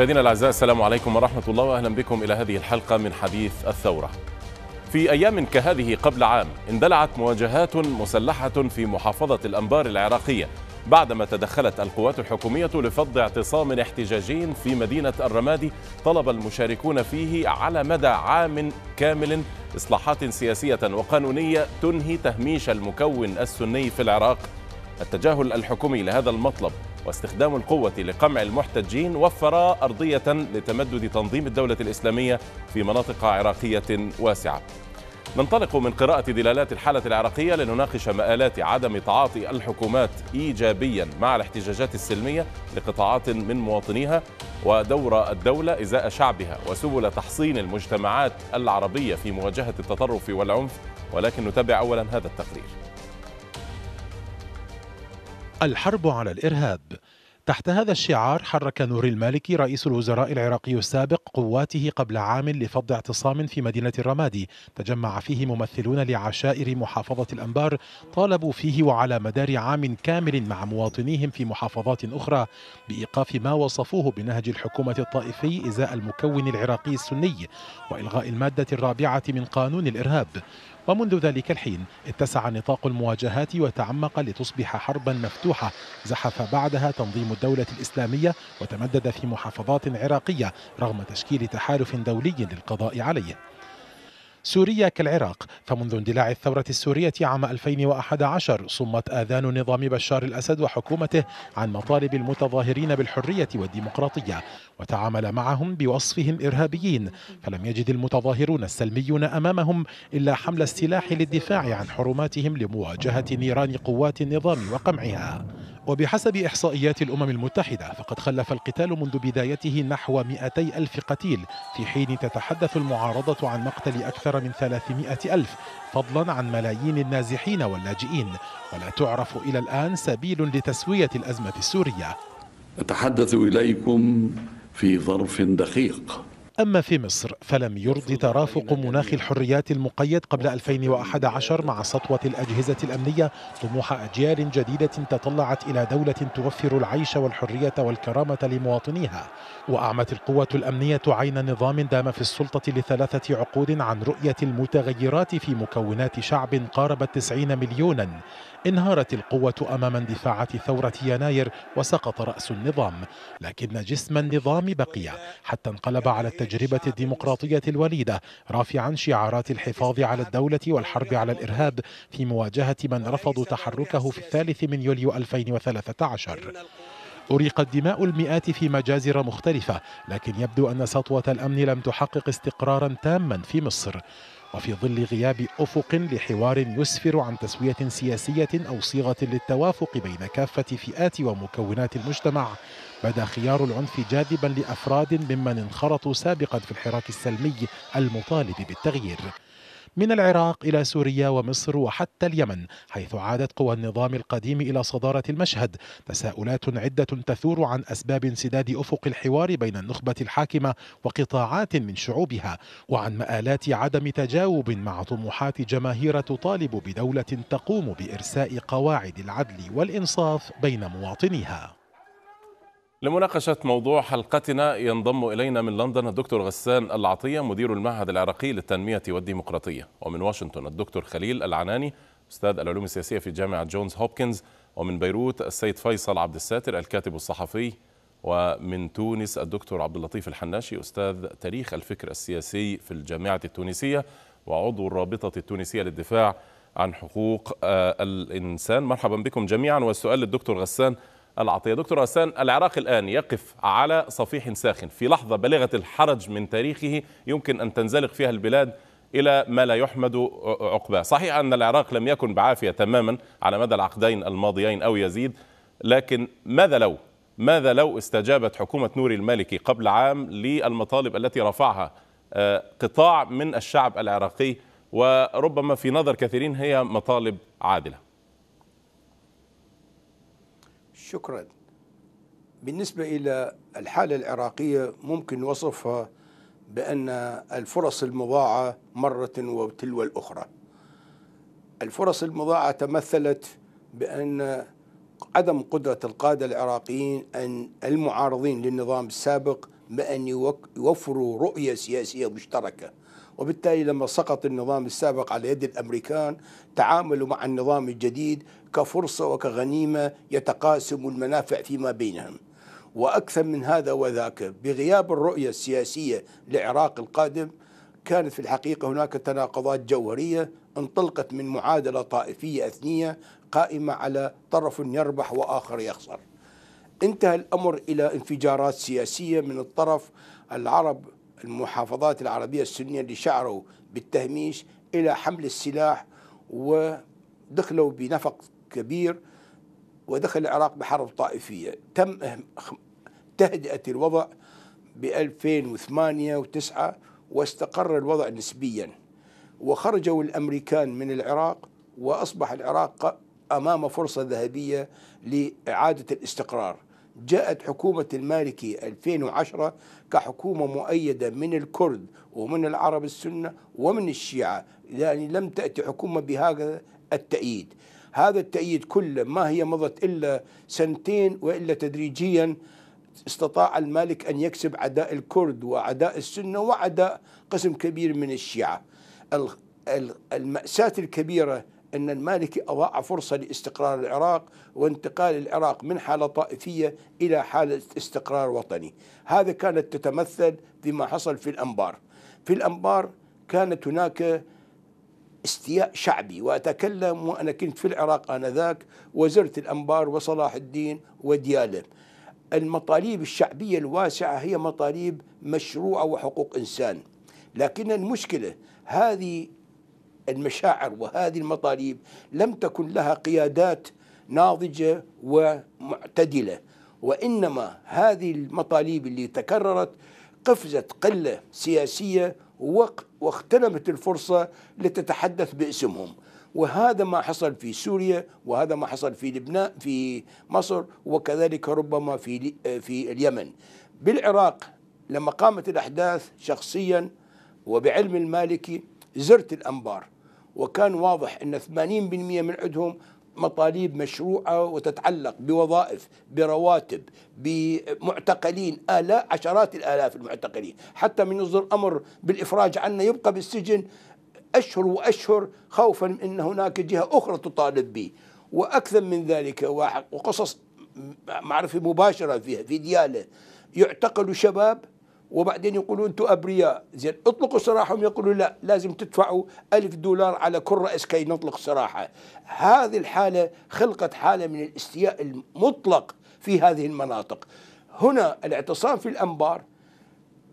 مشاهدينا الاعزاء السلام عليكم ورحمه الله واهلا بكم الى هذه الحلقه من حديث الثوره. في ايام كهذه قبل عام اندلعت مواجهات مسلحه في محافظه الانبار العراقيه بعدما تدخلت القوات الحكوميه لفض اعتصام احتجاجي في مدينه الرمادي طلب المشاركون فيه على مدى عام كامل اصلاحات سياسيه وقانونيه تنهي تهميش المكون السني في العراق. التجاهل الحكومي لهذا المطلب واستخدام القوة لقمع المحتجين وفر أرضية لتمدد تنظيم الدولة الإسلامية في مناطق عراقية واسعة ننطلق من قراءة دلالات الحالة العراقية لنناقش مآلات عدم تعاطي الحكومات إيجابيا مع الاحتجاجات السلمية لقطاعات من مواطنيها ودور الدولة إزاء شعبها وسبل تحصين المجتمعات العربية في مواجهة التطرف والعنف ولكن نتابع أولا هذا التقرير الحرب على الإرهاب تحت هذا الشعار حرك نور المالكي رئيس الوزراء العراقي السابق قواته قبل عام لفض اعتصام في مدينة الرمادي تجمع فيه ممثلون لعشائر محافظة الأنبار طالبوا فيه وعلى مدار عام كامل مع مواطنيهم في محافظات أخرى بإيقاف ما وصفوه بنهج الحكومة الطائفي إزاء المكون العراقي السني وإلغاء المادة الرابعة من قانون الإرهاب ومنذ ذلك الحين اتسع نطاق المواجهات وتعمق لتصبح حربا مفتوحة زحف بعدها تنظيم الدولة الإسلامية وتمدد في محافظات عراقية رغم تشكيل تحالف دولي للقضاء عليه سوريا كالعراق فمنذ اندلاع الثورة السورية عام 2011 صمت آذان نظام بشار الأسد وحكومته عن مطالب المتظاهرين بالحرية والديمقراطية وتعامل معهم بوصفهم إرهابيين فلم يجد المتظاهرون السلميون أمامهم إلا حمل السلاح للدفاع عن حرماتهم لمواجهة نيران قوات النظام وقمعها وبحسب إحصائيات الأمم المتحدة فقد خلف القتال منذ بدايته نحو 200 ألف قتيل في حين تتحدث المعارضة عن مقتل أكثر من 300 ألف فضلا عن ملايين النازحين واللاجئين ولا تعرف إلى الآن سبيل لتسوية الأزمة السورية أتحدث إليكم في ظرف دقيق أما في مصر فلم يرضي ترافق مناخ الحريات المقيد قبل 2011 مع سطوة الأجهزة الأمنية طموح أجيال جديدة تطلعت إلى دولة توفر العيش والحرية والكرامة لمواطنيها وأعمت القوة الأمنية عين نظام دام في السلطة لثلاثة عقود عن رؤية المتغيرات في مكونات شعب قارب التسعين مليونا انهارت القوة أمام اندفاعات ثورة يناير وسقط رأس النظام لكن جسم النظام بقي حتى انقلب على التجربة الديمقراطية الوليدة رافعا شعارات الحفاظ على الدولة والحرب على الإرهاب في مواجهة من رفضوا تحركه في الثالث من يوليو 2013 أريقت دماء المئات في مجازر مختلفة لكن يبدو أن سطوة الأمن لم تحقق استقرارا تاما في مصر وفي ظل غياب أفق لحوار يسفر عن تسوية سياسية أو صيغة للتوافق بين كافة فئات ومكونات المجتمع بدا خيار العنف جاذبا لأفراد ممن انخرطوا سابقا في الحراك السلمي المطالب بالتغيير من العراق إلى سوريا ومصر وحتى اليمن حيث عادت قوى النظام القديم إلى صدارة المشهد تساؤلات عدة تثور عن أسباب انسداد أفق الحوار بين النخبة الحاكمة وقطاعات من شعوبها وعن مآلات عدم تجاوب مع طموحات جماهير تطالب بدولة تقوم بإرساء قواعد العدل والإنصاف بين مواطنيها لمناقشة موضوع حلقتنا ينضم إلينا من لندن الدكتور غسان العطية مدير المعهد العراقي للتنمية والديمقراطية ومن واشنطن الدكتور خليل العناني أستاذ العلوم السياسية في جامعة جونز هوبكنز ومن بيروت السيد فيصل عبد الساتر الكاتب الصحفي ومن تونس الدكتور عبد اللطيف الحناشي أستاذ تاريخ الفكر السياسي في الجامعة التونسية وعضو الرابطة التونسية للدفاع عن حقوق آه، الإنسان مرحبا بكم جميعا والسؤال للدكتور غسان العطية دكتور غسان العراق الآن يقف على صفيح ساخن في لحظة بالغة الحرج من تاريخه يمكن أن تنزلق فيها البلاد إلى ما لا يحمد عقباه صحيح أن العراق لم يكن بعافية تماما على مدى العقدين الماضيين أو يزيد لكن ماذا لو ماذا لو استجابت حكومة نوري المالكي قبل عام للمطالب التي رفعها آه، قطاع من الشعب العراقي وربما في نظر كثيرين هي مطالب عادله شكرا بالنسبة إلى الحالة العراقية ممكن وصفها بأن الفرص المضاعة مرة وتلو الأخرى الفرص المضاعة تمثلت بأن عدم قدرة القادة العراقيين أن المعارضين للنظام السابق بأن يوفروا رؤية سياسية مشتركة وبالتالي لما سقط النظام السابق على يد الامريكان تعاملوا مع النظام الجديد كفرصه وكغنيمه يتقاسم المنافع فيما بينهم واكثر من هذا وذاك بغياب الرؤيه السياسيه لعراق القادم كانت في الحقيقه هناك تناقضات جوهريه انطلقت من معادله طائفيه اثنيه قائمه على طرف يربح واخر يخسر. انتهى الامر الى انفجارات سياسيه من الطرف العرب المحافظات العربية السنية اللي شعروا بالتهميش إلى حمل السلاح ودخلوا بنفق كبير ودخل العراق بحرب طائفية تم تهدئة الوضع ب 2008 و9 واستقر الوضع نسبيا وخرجوا الأمريكان من العراق وأصبح العراق أمام فرصة ذهبية لإعادة الاستقرار جاءت حكومة المالكي 2010 كحكومة مؤيدة من الكرد ومن العرب السنة ومن الشيعة يعني لم تأتي حكومة بهذا التأييد هذا التأييد كله ما هي مضت إلا سنتين وإلا تدريجيا استطاع المالك أن يكسب عداء الكرد وعداء السنة وعداء قسم كبير من الشيعة المأساة الكبيرة أن المالكي أضاع فرصة لاستقرار العراق وانتقال العراق من حالة طائفية إلى حالة استقرار وطني هذا كانت تتمثل فيما حصل في الأنبار في الأنبار كانت هناك استياء شعبي وأتكلم وأنا كنت في العراق آنذاك وزرت الأنبار وصلاح الدين وديالة المطالب الشعبية الواسعة هي مطالب مشروعة وحقوق إنسان لكن المشكلة هذه المشاعر وهذه المطالب لم تكن لها قيادات ناضجه ومعتدله وانما هذه المطالب اللي تكررت قفزت قله سياسيه واغتنمت الفرصه لتتحدث باسمهم وهذا ما حصل في سوريا وهذا ما حصل في لبنان في مصر وكذلك ربما في في اليمن بالعراق لما قامت الاحداث شخصيا وبعلم المالكي زرت الانبار وكان واضح ان 80% من عندهم مطالب مشروعه وتتعلق بوظائف برواتب بمعتقلين الاف عشرات الالاف المعتقلين حتى من يصدر امر بالافراج عنا يبقى بالسجن اشهر واشهر خوفا ان هناك جهه اخرى تطالب به واكثر من ذلك وقصص معرفه مباشره فيها في دياله يعتقل شباب وبعدين يقولوا انتم ابرياء زين اطلقوا سراحهم يقولوا لا لازم تدفعوا ألف دولار على كل راس كي نطلق سراحه هذه الحاله خلقت حاله من الاستياء المطلق في هذه المناطق هنا الاعتصام في الانبار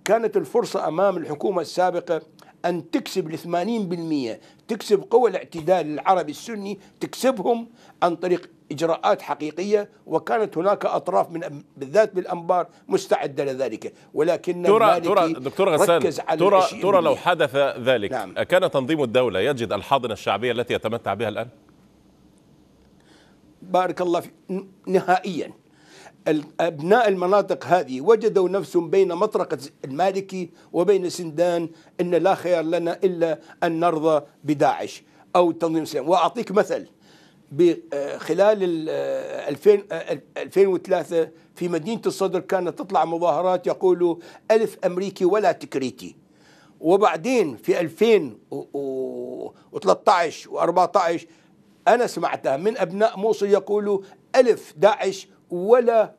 كانت الفرصه امام الحكومه السابقه أن تكسب الثمانين 80% تكسب قوى الاعتدال العربي السني تكسبهم عن طريق اجراءات حقيقيه وكانت هناك اطراف من بالذات بالانبار مستعده لذلك ولكن ترى ترى دكتور غسان ترى ترى لو حدث ذلك نعم. كان تنظيم الدوله يجد الحاضنه الشعبيه التي يتمتع بها الان بارك الله في نهائيا ابناء المناطق هذه وجدوا نفسهم بين مطرقه المالكي وبين سندان ان لا خيار لنا الا ان نرضى بداعش او تنظيم سلام واعطيك مثل آه، خلال 2003 آه، آه، في مدينة الصدر كانت تطلع مظاهرات يقولوا ألف أمريكي ولا تكريتي وبعدين في 2013 و14 أنا سمعتها من أبناء موصل يقولوا ألف داعش ولا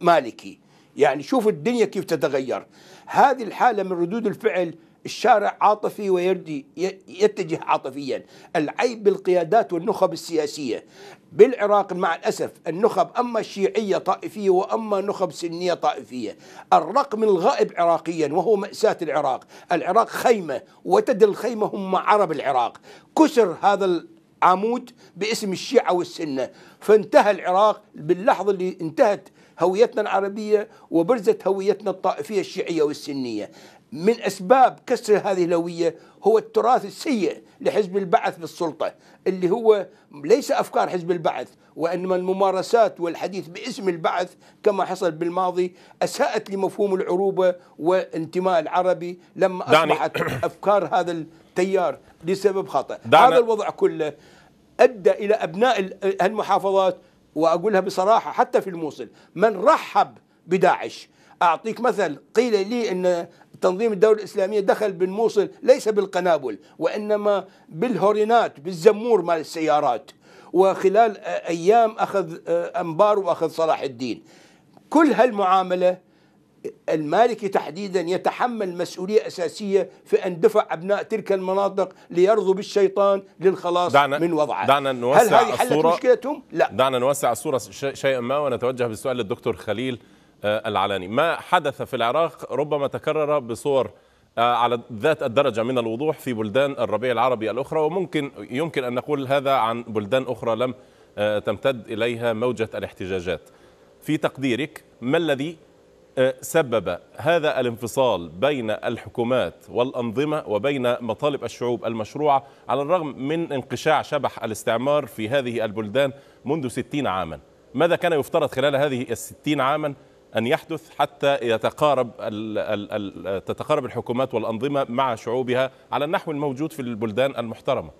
مالكي يعني شوف الدنيا كيف تتغير هذه الحالة من ردود الفعل الشارع عاطفي ويردي يتجه عاطفيا العيب بالقيادات والنخب السياسية بالعراق مع الأسف النخب أما الشيعية طائفية وأما نخب سنية طائفية الرقم الغائب عراقيا وهو مأساة العراق العراق خيمة وتد الخيمة هم عرب العراق كسر هذا العمود باسم الشيعة والسنة فانتهى العراق باللحظة اللي انتهت هويتنا العربية وبرزت هويتنا الطائفية الشيعية والسنية من أسباب كسر هذه الهوية هو التراث السيء لحزب البعث بالسلطة اللي هو ليس أفكار حزب البعث وإنما الممارسات والحديث باسم البعث كما حصل بالماضي أساءت لمفهوم العروبة وانتماء العربي لما أصبحت أفكار هذا التيار لسبب خطأ هذا الوضع كله أدى إلى أبناء المحافظات وأقولها بصراحة حتى في الموصل من رحب بداعش أعطيك مثل قيل لي أن تنظيم الدولة الإسلامية دخل بالموصل ليس بالقنابل وإنما بالهورينات بالزمور مال السيارات وخلال أيام أخذ أنبار وأخذ صلاح الدين كل هالمعاملة المالكي تحديدا يتحمل مسؤولية أساسية في أن دفع أبناء تلك المناطق ليرضوا بالشيطان للخلاص دعنا من وضعه دعنا نوسع هل هذه حلت مشكلتهم؟ لا دعنا نوسع الصورة شيئا ما ونتوجه بالسؤال للدكتور خليل آه، العلاني ما حدث في العراق ربما تكرر بصور آه، على ذات الدرجة من الوضوح في بلدان الربيع العربي الأخرى وممكن يمكن أن نقول هذا عن بلدان أخرى لم آه، تمتد إليها موجة الاحتجاجات في تقديرك ما الذي سبب هذا الانفصال بين الحكومات والأنظمة وبين مطالب الشعوب المشروعة على الرغم من انقشاع شبح الاستعمار في هذه البلدان منذ ستين عاما ماذا كان يفترض خلال هذه الستين عاما أن يحدث حتى يتقارب ال الـ الـ تتقارب الحكومات والأنظمة مع شعوبها على النحو الموجود في البلدان المحترمة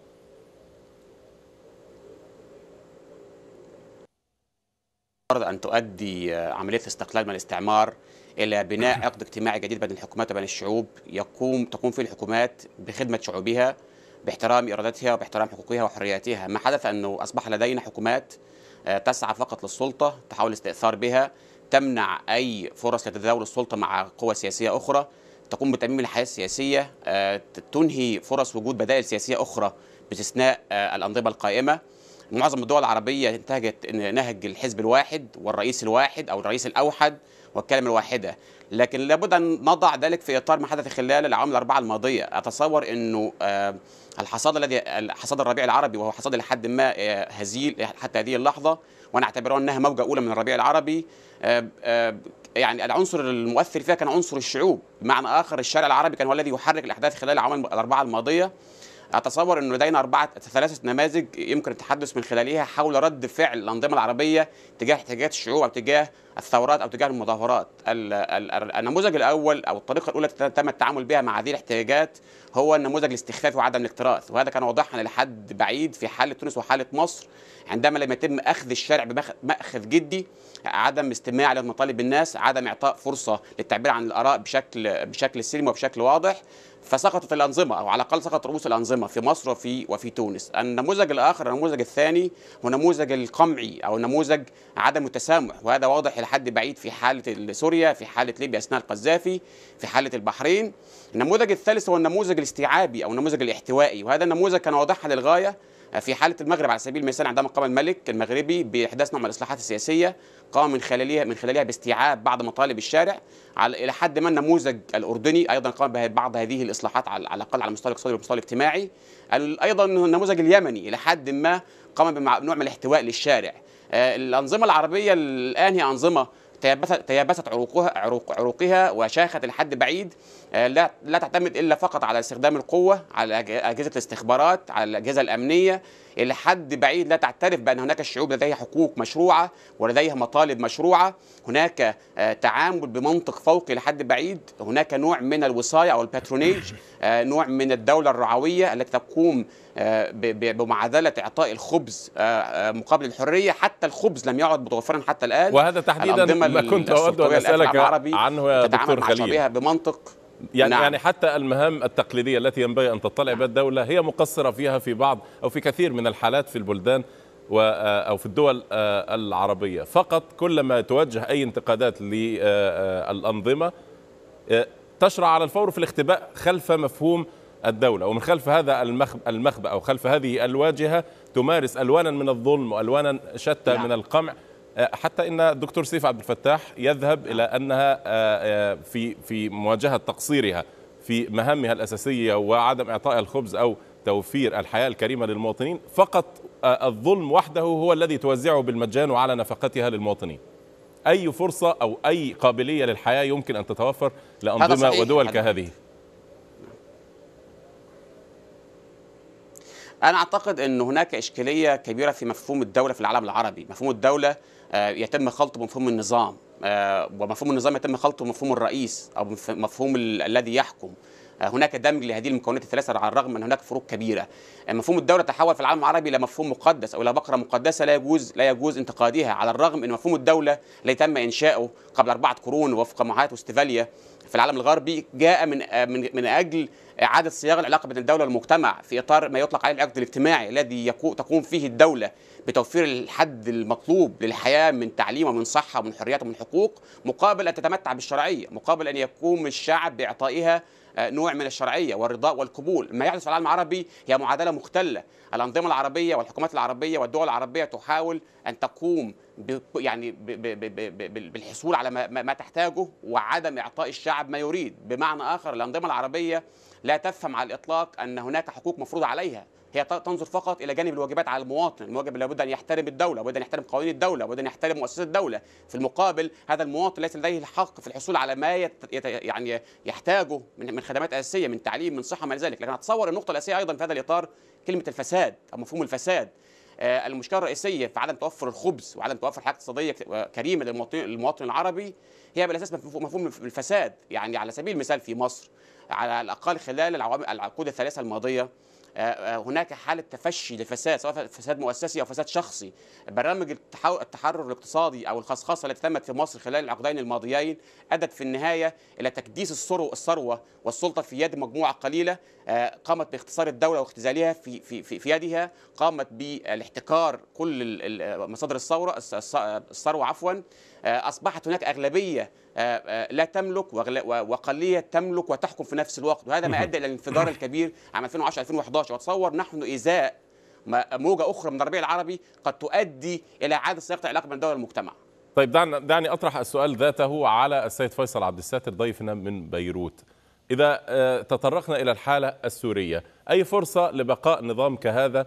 أن تؤدي عملية استقلال من الاستعمار الى بناء عقد اجتماعي جديد بين الحكومات وبين الشعوب يقوم تقوم فيه الحكومات بخدمه شعوبها باحترام ارادتها وباحترام حقوقها وحرياتها ما حدث انه اصبح لدينا حكومات آه، تسعى فقط للسلطه تحاول الاستئثار بها تمنع أي فرص لتداول السلطة مع قوى سياسية أخرى تقوم بتميم الحياة السياسية آه، تنهي فرص وجود بدائل سياسية أخرى باستثناء آه، الأنظمة القائمة معظم الدول العربية انتهجت نهج الحزب الواحد والرئيس الواحد أو الرئيس الأوحد والكلمة الواحدة لكن لابد أن نضع ذلك في إطار ما حدث خلال العام الأربعة الماضية أتصور أنه آه، الحصاد الذي حصاد الربيع العربي وهو حصاد لحد ما هزيل حتى هذه اللحظة ونعتبرها انها موجه اولى من الربيع العربي آه، آه، يعني العنصر المؤثر فيها كان عنصر الشعوب بمعنى اخر الشارع العربي كان هو الذي يحرك الاحداث خلال العوام الاربعه الماضيه اتصور انه لدينا اربعه ثلاثه نماذج يمكن التحدث من خلالها حول رد فعل الانظمه العربيه تجاه احتياجات الشعوب او تجاه الثورات او تجاه المظاهرات النموذج الاول او الطريقه الاولى التي تم التعامل بها مع هذه الاحتياجات هو النموذج الاستخفافي وعدم الاكتراث وهذا كان واضحا لحد بعيد في حاله تونس وحاله مصر عندما لم يتم اخذ الشارع بماخذ جدي عدم استماع لمطالب الناس عدم اعطاء فرصه للتعبير عن الاراء بشكل بشكل سلمي وبشكل واضح فسقطت الانظمه او على الاقل سقطت رؤوس الانظمه في مصر وفي وفي تونس النموذج الاخر النموذج الثاني هو نموذج القمعي او نموذج عدم التسامح وهذا واضح لحد بعيد في حاله سوريا في حاله ليبيا اثناء القذافي في حاله البحرين النموذج الثالث هو النموذج الاستيعابي او النموذج الاحتوائي وهذا النموذج كان واضحا للغايه في حاله المغرب على سبيل المثال عندما قام الملك المغربي باحداث نوع من الاصلاحات السياسيه قام من خلالها من خلالها باستيعاب بعض مطالب الشارع على الى حد ما النموذج الاردني ايضا قام ببعض هذه الاصلاحات على الاقل على المستوى الاقتصادي والمستوى الاجتماعي ايضا النموذج اليمني الى حد ما قام بنوع من الاحتواء للشارع آه، الأنظمة العربية الآن هي أنظمة تيابست عروقها عروق عروقها وشاخت لحد بعيد آه، لا لا تعتمد الا فقط على استخدام القوه على اجهزه الاستخبارات على الاجهزه الامنيه الى حد بعيد لا تعترف بان هناك الشعوب لديها حقوق مشروعه ولديها مطالب مشروعه هناك آه، تعامل بمنطق فوقي لحد بعيد هناك نوع من الوصايه او الباترونيج نوع من الدوله الرعويه التي تقوم آه، بمعادله اعطاء الخبز آه، آه، مقابل الحريه حتى الخبز لم يعد متوفرا حتى الان وهذا تحديدا ما كنت اود ان اسالك عنه يا دكتور خليل بمنطق يعني نعم. يعني حتى المهام التقليديه التي ينبغي ان تطلع بها الدوله هي مقصره فيها في بعض او في كثير من الحالات في البلدان و او في الدول العربيه فقط كلما توجه اي انتقادات للانظمه تشرع على الفور في الاختباء خلف مفهوم الدولة ومن خلف هذا المخبأ أو خلف هذه الواجهة تمارس ألوانا من الظلم وألوانا شتى نعم. من القمع آه، حتى ان الدكتور سيف عبد الفتاح يذهب الى نعم. انها آه، آه، في في مواجهه تقصيرها في مهامها الاساسيه وعدم اعطاء الخبز او توفير الحياه الكريمه للمواطنين فقط الظلم وحده هو الذي توزعه بالمجان وعلى نفقتها للمواطنين اي فرصه او اي قابليه للحياه يمكن ان تتوفر لانظمه ودول كهذه انا اعتقد ان هناك اشكاليه كبيره في مفهوم الدوله في العالم العربي مفهوم الدوله آه، يتم خلطه بمفهوم النظام آه، ومفهوم النظام يتم خلطه بمفهوم الرئيس او مفهوم الذي يحكم آه، هناك دمج لهذه المكونات الثلاثه على الرغم من هناك فروق كبيره مفهوم الدوله تحول في العالم العربي الى مفهوم مقدس او الى بقره مقدسه لا يجوز لا يجوز انتقادها على الرغم ان مفهوم الدوله الذي تم انشاؤه قبل اربعه قرون وفق معاهده وستفاليا في العالم الغربي جاء من من من اجل إعادة صياغة العلاقة بين الدولة والمجتمع في إطار ما يطلق عليه العقد الاجتماعي الذي تقوم فيه الدولة بتوفير الحد المطلوب للحياة من تعليم ومن صحة ومن حريات ومن حقوق مقابل أن تتمتع بالشرعية مقابل أن يقوم الشعب بإعطائها آه، نوع من الشرعيه والرضاء والقبول ما يحدث في العالم العربي هي معادله مختله الانظمه العربيه والحكومات العربيه والدول العربيه تحاول ان تقوم يعني بالحصول على ما تحتاجه وعدم اعطاء الشعب ما يريد بمعنى اخر الانظمه العربيه لا تفهم على الإطلاق أن هناك حقوق مفروضة عليها هي تنظر فقط الى جانب الواجبات على المواطن، الواجب لابد ان يحترم الدوله، لابد ان يحترم قوانين الدوله، لابد ان يحترم مؤسسات الدوله، في المقابل هذا المواطن ليس لديه الحق في الحصول على ما يت... يعني يحتاجه من من خدمات اساسيه، من تعليم، من صحه، ما الى ذلك، لكن اتصور النقطه الاساسيه ايضا في هذا الاطار كلمه الفساد او مفهوم الفساد. آه المشكله الرئيسيه في عدم توفر الخبز وعدم توفر حاجات اقتصاديه كريمه للمواطن العربي هي بالاساس مفهوم الفساد، يعني على سبيل المثال في مصر على الاقل خلال العقود الثلاثه الماضيه آه، آه، هناك حالة تفشي لفساد سواء فساد مؤسسي أو فساد شخصي برامج التحرر الاقتصادي أو الخصخصة التي تمت في مصر خلال العقدين الماضيين أدت في النهاية إلى تكديس الثروة والسلطة في يد مجموعة قليلة آه، قامت باختصار الدولة واختزالها في, في, في, في يدها قامت بالاحتكار كل مصادر الثورة الثروة عفواً آه، أصبحت هناك أغلبية آه، آه، لا تملك وأقلية تملك وتحكم في نفس الوقت وهذا ما أدى إلى الانفجار الكبير عام 2010-2011 وأتصور نحن إزاء موجة أخرى من الربيع العربي قد تؤدي إلى إعادة صياغة العلاقة بين الدولة والمجتمع طيب دعني دعني أطرح السؤال ذاته على السيد فيصل عبد الساتر ضيفنا من بيروت إذا تطرقنا إلى الحالة السورية أي فرصة لبقاء نظام كهذا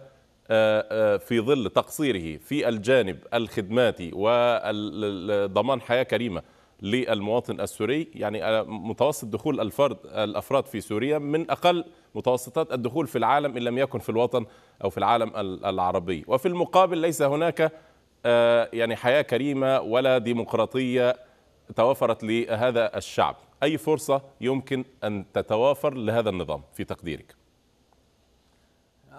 آه، آه، في ظل تقصيره في الجانب الخدماتي وضمان حياة كريمة للمواطن السوري يعني آه، متوسط دخول الفرد الافراد في سوريا من اقل متوسطات الدخول في العالم ان لم يكن في الوطن او في العالم العربي وفي المقابل ليس هناك يعني حياه كريمه ولا ديمقراطيه توافرت لهذا الشعب اي فرصه يمكن ان تتوافر لهذا النظام في تقديرك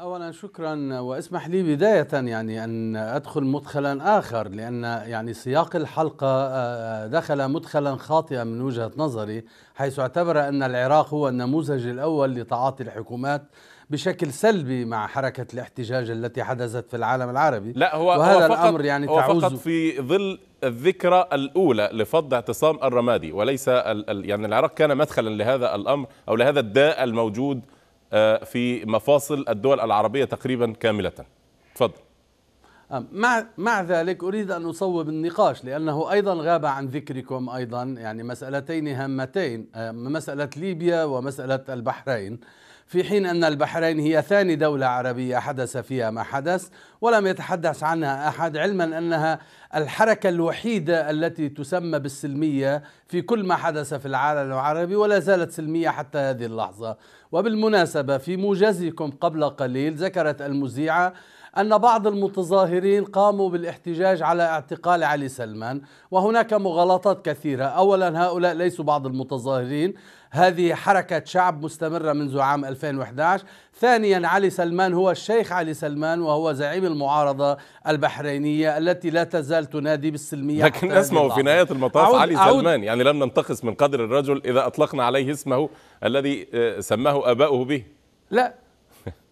اولا شكرا واسمح لي بدايه يعني ان ادخل مدخلا اخر لان يعني سياق الحلقه آه، دخل مدخلا خاطئا من وجهه نظري حيث اعتبر ان العراق هو النموذج الاول لتعاطي الحكومات بشكل سلبي مع حركه الاحتجاج التي حدثت في العالم العربي لا هو وهذا هو فقط الامر يعني هو تعوز فقط في ظل الذكرى الاولى لفض اعتصام الرمادي وليس يعني العراق كان مدخلا لهذا الامر او لهذا الداء الموجود آه، في مفاصل الدول العربية تقريبا كاملة تفضل أه، مع مع ذلك اريد ان اصوب النقاش لانه ايضا غاب عن ذكركم ايضا يعني مسالتين هامتين أه، مساله ليبيا ومساله البحرين في حين أن البحرين هي ثاني دولة عربية حدث فيها ما حدث ولم يتحدث عنها أحد علما أنها الحركة الوحيدة التي تسمى بالسلمية في كل ما حدث في العالم العربي ولا زالت سلمية حتى هذه اللحظة وبالمناسبة في موجزكم قبل قليل ذكرت المذيعة أن بعض المتظاهرين قاموا بالاحتجاج على اعتقال علي سلمان وهناك مغالطات كثيرة أولا هؤلاء ليسوا بعض المتظاهرين هذه حركة شعب مستمرة منذ عام 2011 ثانيا علي سلمان هو الشيخ علي سلمان وهو زعيم المعارضة البحرينية التي لا تزال تنادي بالسلمية لكن اسمه في نهاية المطاف أعود علي أعود سلمان يعني لم ننتقص من قدر الرجل إذا أطلقنا عليه اسمه الذي آه، سماه أباؤه به لا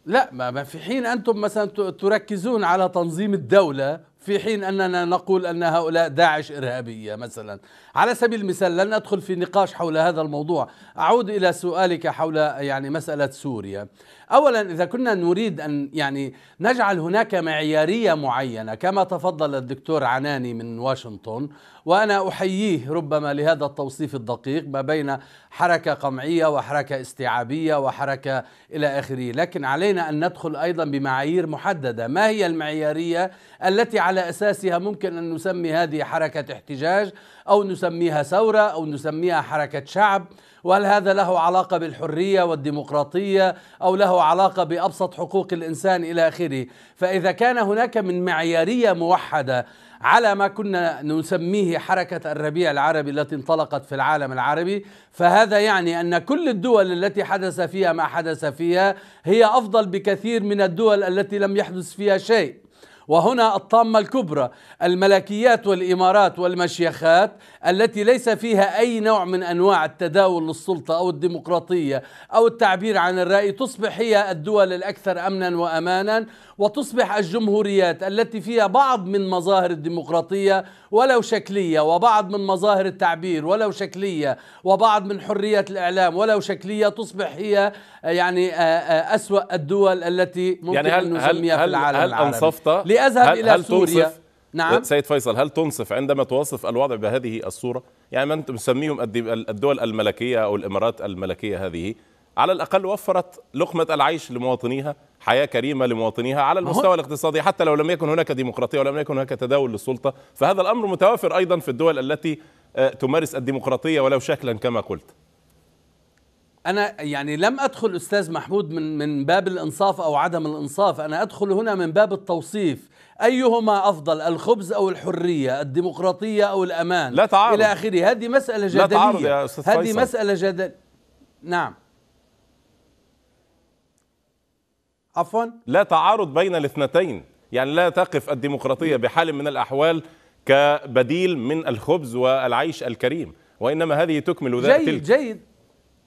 لا ما في حين أنتم مثلا تركزون على تنظيم الدولة في حين أننا نقول أن هؤلاء داعش إرهابية مثلا على سبيل المثال لن أدخل في نقاش حول هذا الموضوع أعود إلى سؤالك حول يعني مسألة سوريا اولا اذا كنا نريد ان يعني نجعل هناك معياريه معينه كما تفضل الدكتور عناني من واشنطن وانا احييه ربما لهذا التوصيف الدقيق ما بين حركه قمعيه وحركه استيعابيه وحركه الى اخره، لكن علينا ان ندخل ايضا بمعايير محدده، ما هي المعياريه التي على اساسها ممكن ان نسمي هذه حركه احتجاج او نسميها ثوره او نسميها حركه شعب وهل هذا له علاقة بالحرية والديمقراطية أو له علاقة بأبسط حقوق الإنسان إلى آخره فإذا كان هناك من معيارية موحدة على ما كنا نسميه حركة الربيع العربي التي انطلقت في العالم العربي فهذا يعني أن كل الدول التي حدث فيها ما حدث فيها هي أفضل بكثير من الدول التي لم يحدث فيها شيء وهنا الطامة الكبرى الملكيات والإمارات والمشيخات التي ليس فيها أي نوع من أنواع التداول للسلطة أو الديمقراطية أو التعبير عن الرأي تصبح هي الدول الأكثر أمنا وأمانا وتصبح الجمهوريات التي فيها بعض من مظاهر الديمقراطية ولو شكلية وبعض من مظاهر التعبير ولو شكلية وبعض من حرية الإعلام ولو شكلية تصبح هي آه، يعني آه، آه، أسوأ الدول التي ممكن يعني هل أن نسميها هل في العالم هل العربي أنصفت لأذهب هل إلى هل سوريا نعم سيد فيصل هل تنصف عندما توصف الوضع بهذه الصورة يعني ما انت مسميهم الدول الملكية أو الإمارات الملكية هذه على الأقل وفرت لقمة العيش لمواطنيها حياة كريمة لمواطنيها على المستوى الاقتصادي حتى لو لم يكن هناك ديمقراطية ولم يكن هناك تداول للسلطة فهذا الأمر متوافر أيضا في الدول التي آه، تمارس الديمقراطية ولو شكلا كما قلت أنا يعني لم أدخل أستاذ محمود من من باب الإنصاف أو عدم الإنصاف، أنا أدخل هنا من باب التوصيف، أيهما أفضل الخبز أو الحرية، الديمقراطية أو الأمان؟ لا تعارض إلى آخره، هذه مسألة جدلية لا تعارض يا أستاذ هذه فيصل. مسألة جدل نعم عفوا لا تعارض بين الاثنتين يعني لا تقف الديمقراطية بحال من الأحوال كبديل من الخبز والعيش الكريم وإنما هذه تكمل ذات جيد تلك. جيد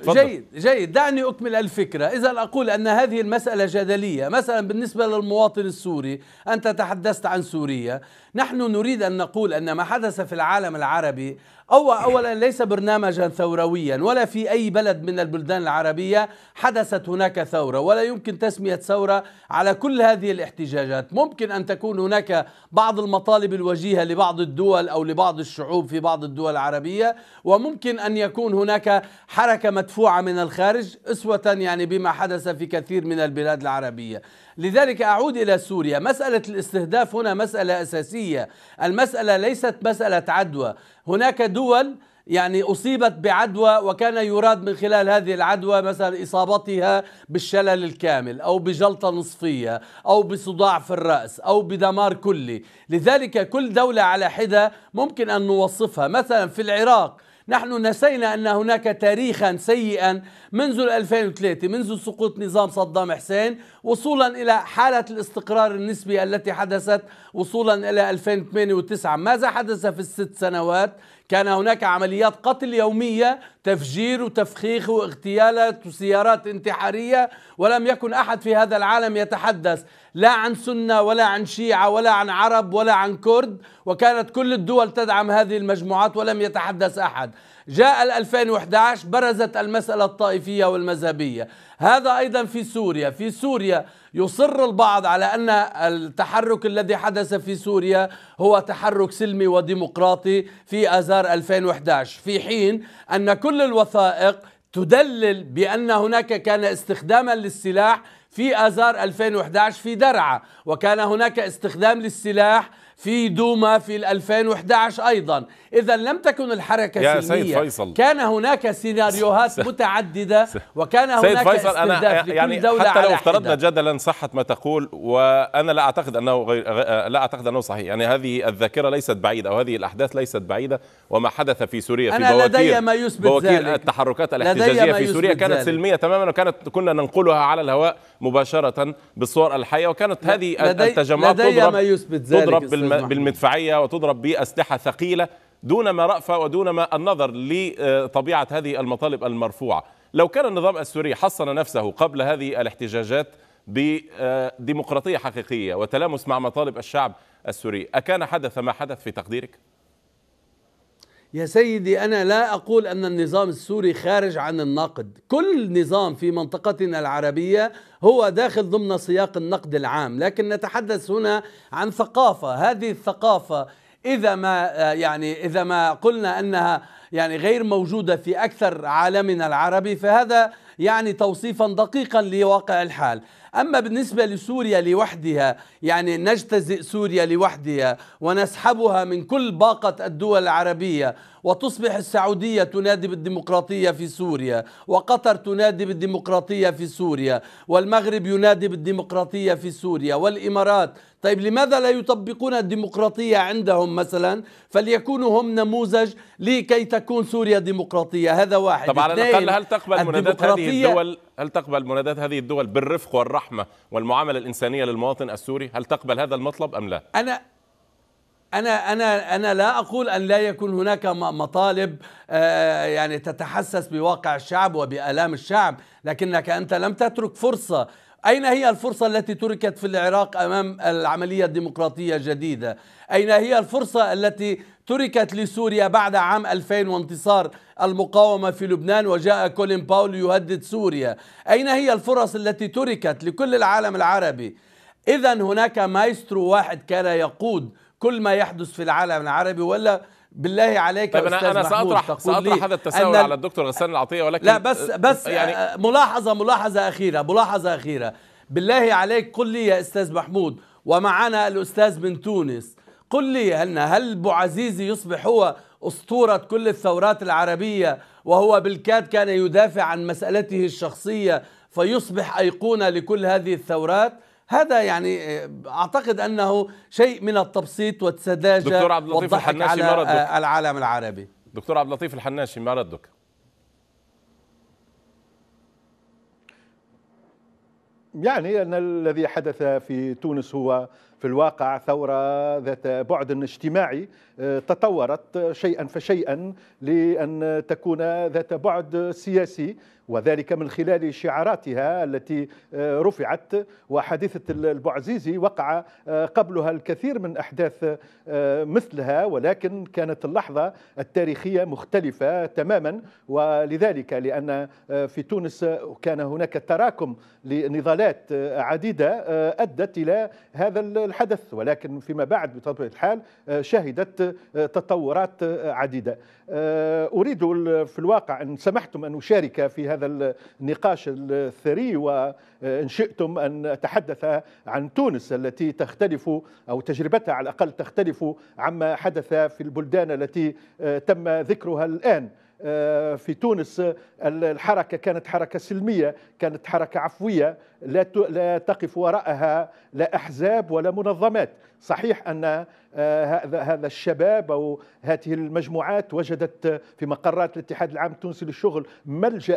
فضل. جيد جيد دعني أكمل الفكرة إذا أقول أن هذه المسألة جدلية مثلا بالنسبة للمواطن السوري أنت تحدثت عن سوريا نحن نريد أن نقول أن ما حدث في العالم العربي أو أولا ليس برنامجا ثورويا ولا في أي بلد من البلدان العربية حدثت هناك ثورة ولا يمكن تسمية ثورة على كل هذه الاحتجاجات ممكن أن تكون هناك بعض المطالب الوجيهة لبعض الدول أو لبعض الشعوب في بعض الدول العربية وممكن أن يكون هناك حركة مدفوعة من الخارج أسوة يعني بما حدث في كثير من البلاد العربية لذلك أعود إلى سوريا مسألة الاستهداف هنا مسألة أساسية سياسية المسألة ليست مسألة عدوى هناك دول يعني أصيبت بعدوى وكان يراد من خلال هذه العدوى مثلا إصابتها بالشلل الكامل أو بجلطة نصفية أو بصداع في الرأس أو بدمار كلي لذلك كل دولة على حدة ممكن أن نوصفها مثلا في العراق نحن نسينا أن هناك تاريخا سيئا منذ 2003 منذ سقوط نظام صدام حسين وصولا إلى حالة الاستقرار النسبي التي حدثت وصولا إلى 2008 و9 ماذا حدث في الست سنوات كان هناك عمليات قتل يومية تفجير وتفخيخ واغتيالات وسيارات انتحارية ولم يكن أحد في هذا العالم يتحدث لا عن سنة ولا عن شيعة ولا عن عرب ولا عن كرد وكانت كل الدول تدعم هذه المجموعات ولم يتحدث أحد جاء 2011 برزت المسألة الطائفية والمذهبية هذا أيضا في سوريا في سوريا يصر البعض على أن التحرك الذي حدث في سوريا هو تحرك سلمي وديمقراطي في آذار 2011 في حين أن كل الوثائق تدلل بأن هناك كان استخداما للسلاح في آذار 2011 في درعا وكان هناك استخدام للسلاح في دوما في 2011 أيضا إذا لم تكن الحركة يا سلمية سيد فيصل. كان هناك سيناريوهات متعددة وكان هناك سيد فيصل أنا يعني دولة حتى لو افترضنا جدلا صحة ما تقول وأنا لا أعتقد أنه غير لا أعتقد أنه صحيح يعني هذه الذاكرة ليست بعيدة أو هذه الأحداث ليست بعيدة وما حدث في سوريا في بواكير لدي ما يثبت ذلك. التحركات الاحتجاجية في سوريا كانت ذلك. سلمية تماما وكانت كنا ننقلها على الهواء مباشره بالصور الحيه وكانت هذه لدي التجمعات لدي تضرب, ما يثبت ذلك تضرب بالمدفعيه وتضرب باسلحه ثقيله دون ما رأفة ودون ما النظر لطبيعة هذه المطالب المرفوعة لو كان النظام السوري حصن نفسه قبل هذه الاحتجاجات بديمقراطية حقيقية وتلامس مع مطالب الشعب السوري أكان حدث ما حدث في تقديرك؟ يا سيدي أنا لا أقول أن النظام السوري خارج عن النقد كل نظام في منطقتنا العربية هو داخل ضمن سياق النقد العام لكن نتحدث هنا عن ثقافة هذه الثقافة إذا ما آه، يعني إذا ما قلنا أنها يعني غير موجودة في أكثر عالمنا العربي فهذا يعني توصيفا دقيقا لواقع الحال أما بالنسبة لسوريا لوحدها يعني نجتزئ سوريا لوحدها ونسحبها من كل باقة الدول العربية وتصبح السعودية تنادي بالديمقراطية في سوريا وقطر تنادي بالديمقراطية في سوريا والمغرب ينادي بالديمقراطية في سوريا والإمارات طيب لماذا لا يطبقون الديمقراطية عندهم مثلا فليكونوا هم نموذج لكي تكون تكون سوريا ديمقراطية هذا واحد طبعا على الأقل هل تقبل منادات هذه الدول هل تقبل منادات هذه الدول بالرفق والرحمة والمعاملة الإنسانية للمواطن السوري هل تقبل هذا المطلب أم لا أنا أنا أنا أنا لا أقول أن لا يكون هناك مطالب آه، يعني تتحسس بواقع الشعب وبآلام الشعب لكنك أنت لم تترك فرصة أين هي الفرصة التي تركت في العراق أمام العملية الديمقراطية الجديدة؟ أين هي الفرصة التي تركت لسوريا بعد عام 2000 وانتصار المقاومة في لبنان وجاء كولين باول يهدد سوريا أين هي الفرص التي تركت لكل العالم العربي إذا هناك مايسترو واحد كان يقود كل ما يحدث في العالم العربي ولا بالله عليك طيب أنا, أنا سأطرح, سأطرح هذا التساؤل على الدكتور غسان العطية ولكن لا بس آه، بس يعني آه، ملاحظة ملاحظة أخيرة ملاحظة أخيرة بالله عليك قل لي يا أستاذ محمود ومعنا الأستاذ من تونس قل لي هل هل بوعزيزي يصبح هو أسطورة كل الثورات العربية وهو بالكاد كان يدافع عن مسألته الشخصية فيصبح أيقونة لكل هذه الثورات هذا يعني آه، أعتقد أنه شيء من التبسيط والسذاجة دكتور عبد اللطيف الحناشي على آه، العالم العربي دكتور عبد اللطيف الحناشي ما ردك؟ يعني أن الذي حدث في تونس هو في الواقع ثورة ذات بعد اجتماعي آه، تطورت شيئا فشيئا لأن تكون ذات بعد سياسي وذلك من خلال شعاراتها التي آه، رفعت وحادثة البعزيزي وقع آه، قبلها الكثير من أحداث آه، مثلها ولكن كانت اللحظة التاريخية مختلفة تماما ولذلك لأن في تونس كان هناك تراكم لنضالات عديدة أدت إلى هذا الحدث ولكن فيما بعد بطبيعة الحال شهدت تطورات عديدة آه، أريد في الواقع أن سمحتم أن أشارك في هذا النقاش الثري وإن شئتم أن أتحدث عن تونس التي تختلف أو تجربتها على الأقل تختلف عما حدث في البلدان التي آه، تم ذكرها الآن آه، في تونس الحركه كانت حركه سلميه، كانت حركه عفويه، لا لا تقف وراءها لا احزاب ولا منظمات، صحيح ان آه، هذا هذا الشباب او هذه المجموعات وجدت في مقرات الاتحاد العام التونسي للشغل ملجا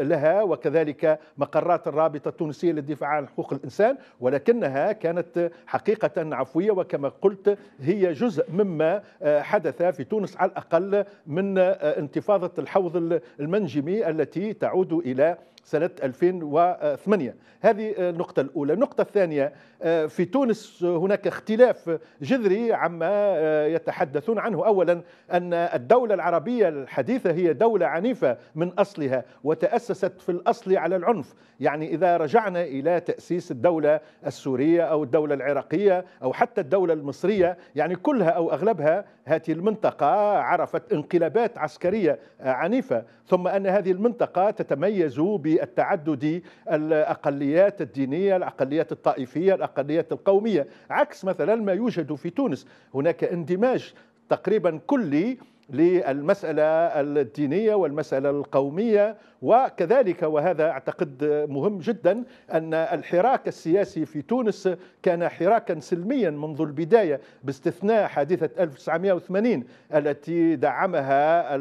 لها وكذلك مقرات الرابطه التونسيه للدفاع عن حقوق الانسان ولكنها كانت حقيقه عفويه وكما قلت هي جزء مما آه، حدث في تونس على الاقل من آه، انتفاضه الحوض المنجمي التي تعود الى سنه 2008 هذه النقطه الاولى النقطه الثانيه آه، في تونس هناك اختلاف جذري عما آه، يتحدثون عنه اولا ان الدوله العربيه الحديثه هي دوله عنيفه من اصلها وتاسست في الاصل على العنف يعني اذا رجعنا الى تاسيس الدوله السوريه او الدوله العراقيه او حتى الدوله المصريه يعني كلها او اغلبها هذه المنطقه عرفت انقلابات عسكريه آه، عنيفه ثم ان هذه المنطقه تتميز بالتعدد الاقليات الدينيه الاقليات الطائفيه الأقليات الاقليات القومية عكس مثلا ما يوجد في تونس هناك اندماج تقريبا كلي للمسألة الدينية والمسألة القومية وكذلك وهذا أعتقد مهم جدا أن الحراك السياسي في تونس كان حراكا سلميا منذ البداية باستثناء حادثة 1980 التي دعمها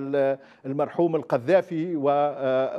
المرحوم القذافي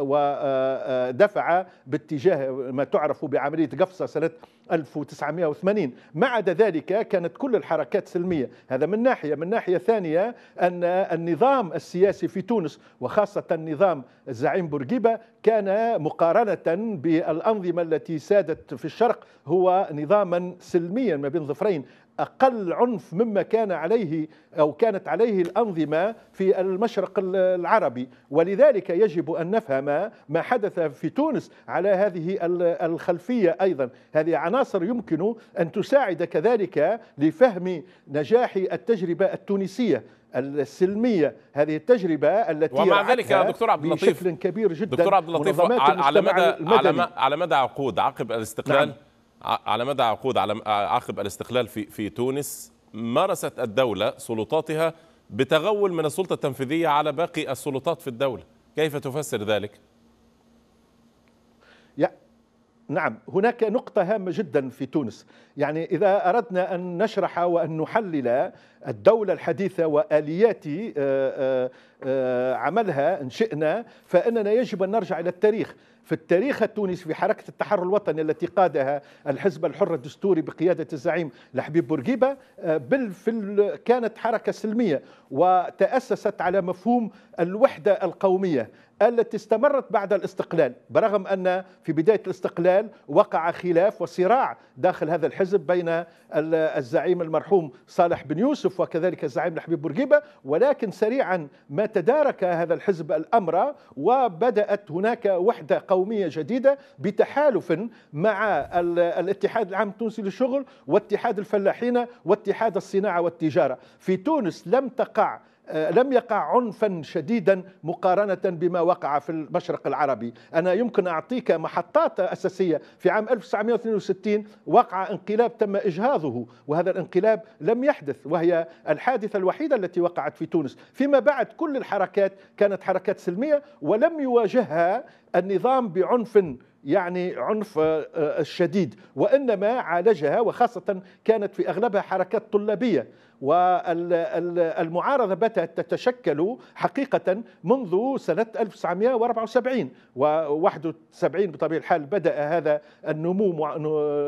ودفع باتجاه ما تعرف بعملية قفصة سنة 1980 ما عدا ذلك كانت كل الحركات سلمية هذا من ناحية من ناحية ثانية أن النظام السياسي في تونس وخاصة النظام الزعيم بورقيبة كان مقارنة بالأنظمة التي سادت في الشرق هو نظاما سلميا ما بين ظفرين أقل عنف مما كان عليه أو كانت عليه الأنظمة في المشرق العربي ولذلك يجب أن نفهم ما حدث في تونس على هذه الخلفية أيضا هذه عناصر يمكن أن تساعد كذلك لفهم نجاح التجربة التونسية السلميه هذه التجربه التي ومع ذلك يا دكتور عبد اللطيف بشكل كبير جدا دكتور عبد اللطيف على مدى على, على مدى عقود عقب الاستقلال نعم. على مدى عقود على عقب الاستقلال في في تونس مارست الدوله سلطاتها بتغول من السلطه التنفيذيه على باقي السلطات في الدوله كيف تفسر ذلك نعم هناك نقطة هامة جدا في تونس يعني إذا أردنا أن نشرح وأن نحلل الدولة الحديثة وآليات آه، آه، آه، عملها إن شئنا فإننا يجب أن نرجع إلى التاريخ في التاريخ التونسي في حركة التحرر الوطني التي قادها الحزب الحر الدستوري بقيادة الزعيم لحبيب بورقيبة آه، بل في كانت حركة سلمية وتأسست على مفهوم الوحدة القومية التي استمرت بعد الاستقلال برغم أن في بداية الاستقلال وقع خلاف وصراع داخل هذا الحزب بين الزعيم المرحوم صالح بن يوسف وكذلك الزعيم لحبيب بورقيبة ولكن سريعا ما تدارك هذا الحزب الأمر وبدأت هناك وحدة قومية قومية جديدة بتحالف مع الاتحاد العام التونسي للشغل واتحاد الفلاحين واتحاد الصناعة والتجارة في تونس لم تقع آه، لم يقع عنفا شديدا مقارنة بما وقع في المشرق العربي أنا يمكن أعطيك محطات أساسية في عام 1962 وقع انقلاب تم إجهاضه وهذا الانقلاب لم يحدث وهي الحادثة الوحيدة التي وقعت في تونس فيما بعد كل الحركات كانت حركات سلمية ولم يواجهها النظام بعنف يعني عنف الشديد آه، آه، وإنما عالجها وخاصة كانت في أغلبها حركات طلابية والمعارضة بدأت تتشكل حقيقة منذ سنة 1974 و71 بطبيعة الحال بدأ هذا النمو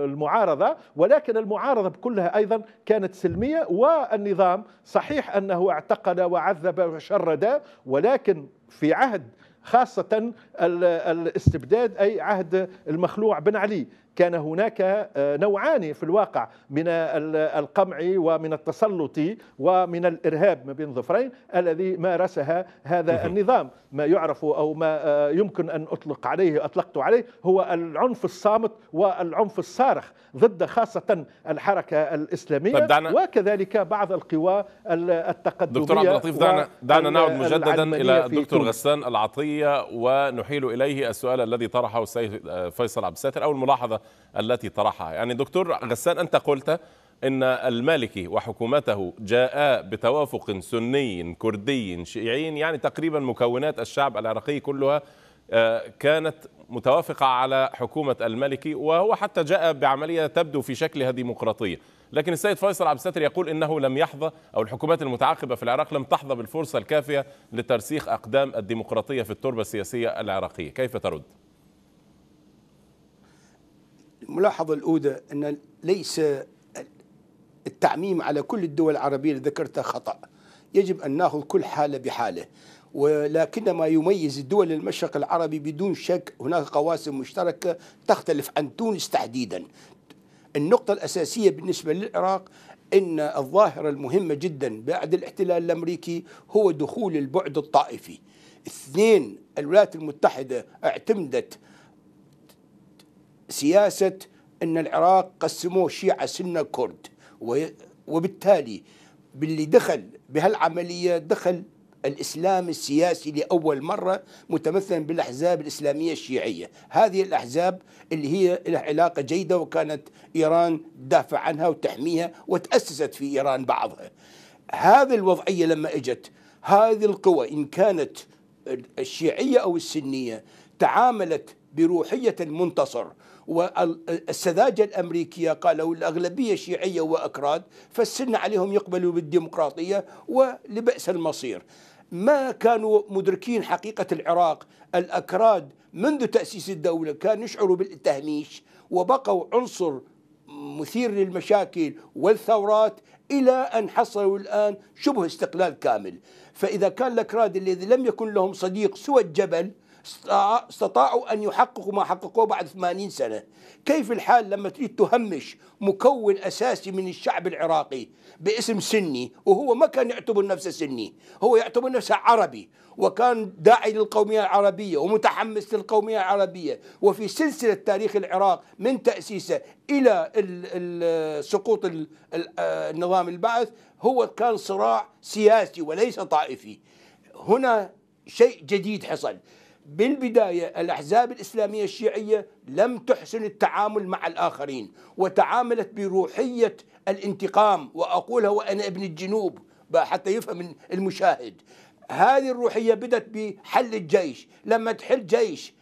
المعارضة ولكن المعارضة بكلها أيضا كانت سلمية والنظام صحيح أنه اعتقل وعذب وشرد ولكن في عهد خاصة الاستبداد أي عهد المخلوع بن علي كان هناك آه، نوعان في الواقع من القمع ومن التسلط ومن الارهاب ما بين ظفرين الذي مارسها هذا النظام ما يعرف او ما آه، يمكن ان اطلق عليه اطلقت عليه هو العنف الصامت والعنف الصارخ ضد خاصه الحركه الاسلاميه طيب وكذلك بعض القوى التقدميه دكتور عبد اللطيف دعنا دعنا نعود مجددا الى الدكتور غسان العطيه ونحيل اليه السؤال الذي طرحه السيد آه، فيصل عبد الساتر او الملاحظه التي طرحها يعني دكتور غسان أنت قلت أن المالكي وحكومته جاء بتوافق سني كردي شيعي يعني تقريبا مكونات الشعب العراقي كلها آه، كانت متوافقة على حكومة المالكي وهو حتى جاء بعملية تبدو في شكلها ديمقراطية لكن السيد فيصل عبد الستر يقول انه لم يحظى او الحكومات المتعاقبه في العراق لم تحظى بالفرصه الكافيه لترسيخ اقدام الديمقراطيه في التربه السياسيه العراقيه، كيف ترد؟ الملاحظة الأولى أن ليس التعميم على كل الدول العربية اللي ذكرتها خطأ يجب أن نأخذ كل حالة بحاله ولكن ما يميز دول المشرق العربي بدون شك هناك قواسم مشتركة تختلف عن تونس تحديدا النقطة الأساسية بالنسبة للعراق أن الظاهرة المهمة جدا بعد الاحتلال الأمريكي هو دخول البعد الطائفي اثنين الولايات المتحدة اعتمدت سياسة أن العراق قسموه شيعة سنة كرد وبالتالي باللي دخل بهالعملية دخل الإسلام السياسي لأول مرة متمثلا بالأحزاب الإسلامية الشيعية هذه الأحزاب اللي هي لها علاقة جيدة وكانت إيران تدافع عنها وتحميها وتأسست في إيران بعضها هذه الوضعية لما إجت هذه القوى إن كانت الشيعية أو السنية تعاملت بروحية المنتصر والسذاجة الأمريكية قالوا الأغلبية شيعية وأكراد فالسن عليهم يقبلوا بالديمقراطية ولبأس المصير ما كانوا مدركين حقيقة العراق الأكراد منذ تأسيس الدولة كانوا يشعروا بالتهميش وبقوا عنصر مثير للمشاكل والثورات إلى أن حصلوا الآن شبه استقلال كامل فإذا كان الأكراد الذي لم يكن لهم صديق سوى الجبل استطاعوا أن يحققوا ما حققوه بعد 80 سنة كيف الحال لما تريد تهمش مكون أساسي من الشعب العراقي باسم سني وهو ما كان يعتبر نفسه سني هو يعتبر نفسه عربي وكان داعي للقومية العربية ومتحمس للقومية العربية وفي سلسلة تاريخ العراق من تأسيسه إلى سقوط النظام آه، البعث هو كان صراع سياسي وليس طائفي هنا شيء جديد حصل بالبداية الأحزاب الإسلامية الشيعية لم تحسن التعامل مع الآخرين وتعاملت بروحية الانتقام وأقولها وأنا ابن الجنوب حتى يفهم المشاهد هذه الروحية بدت بحل الجيش لما تحل جيش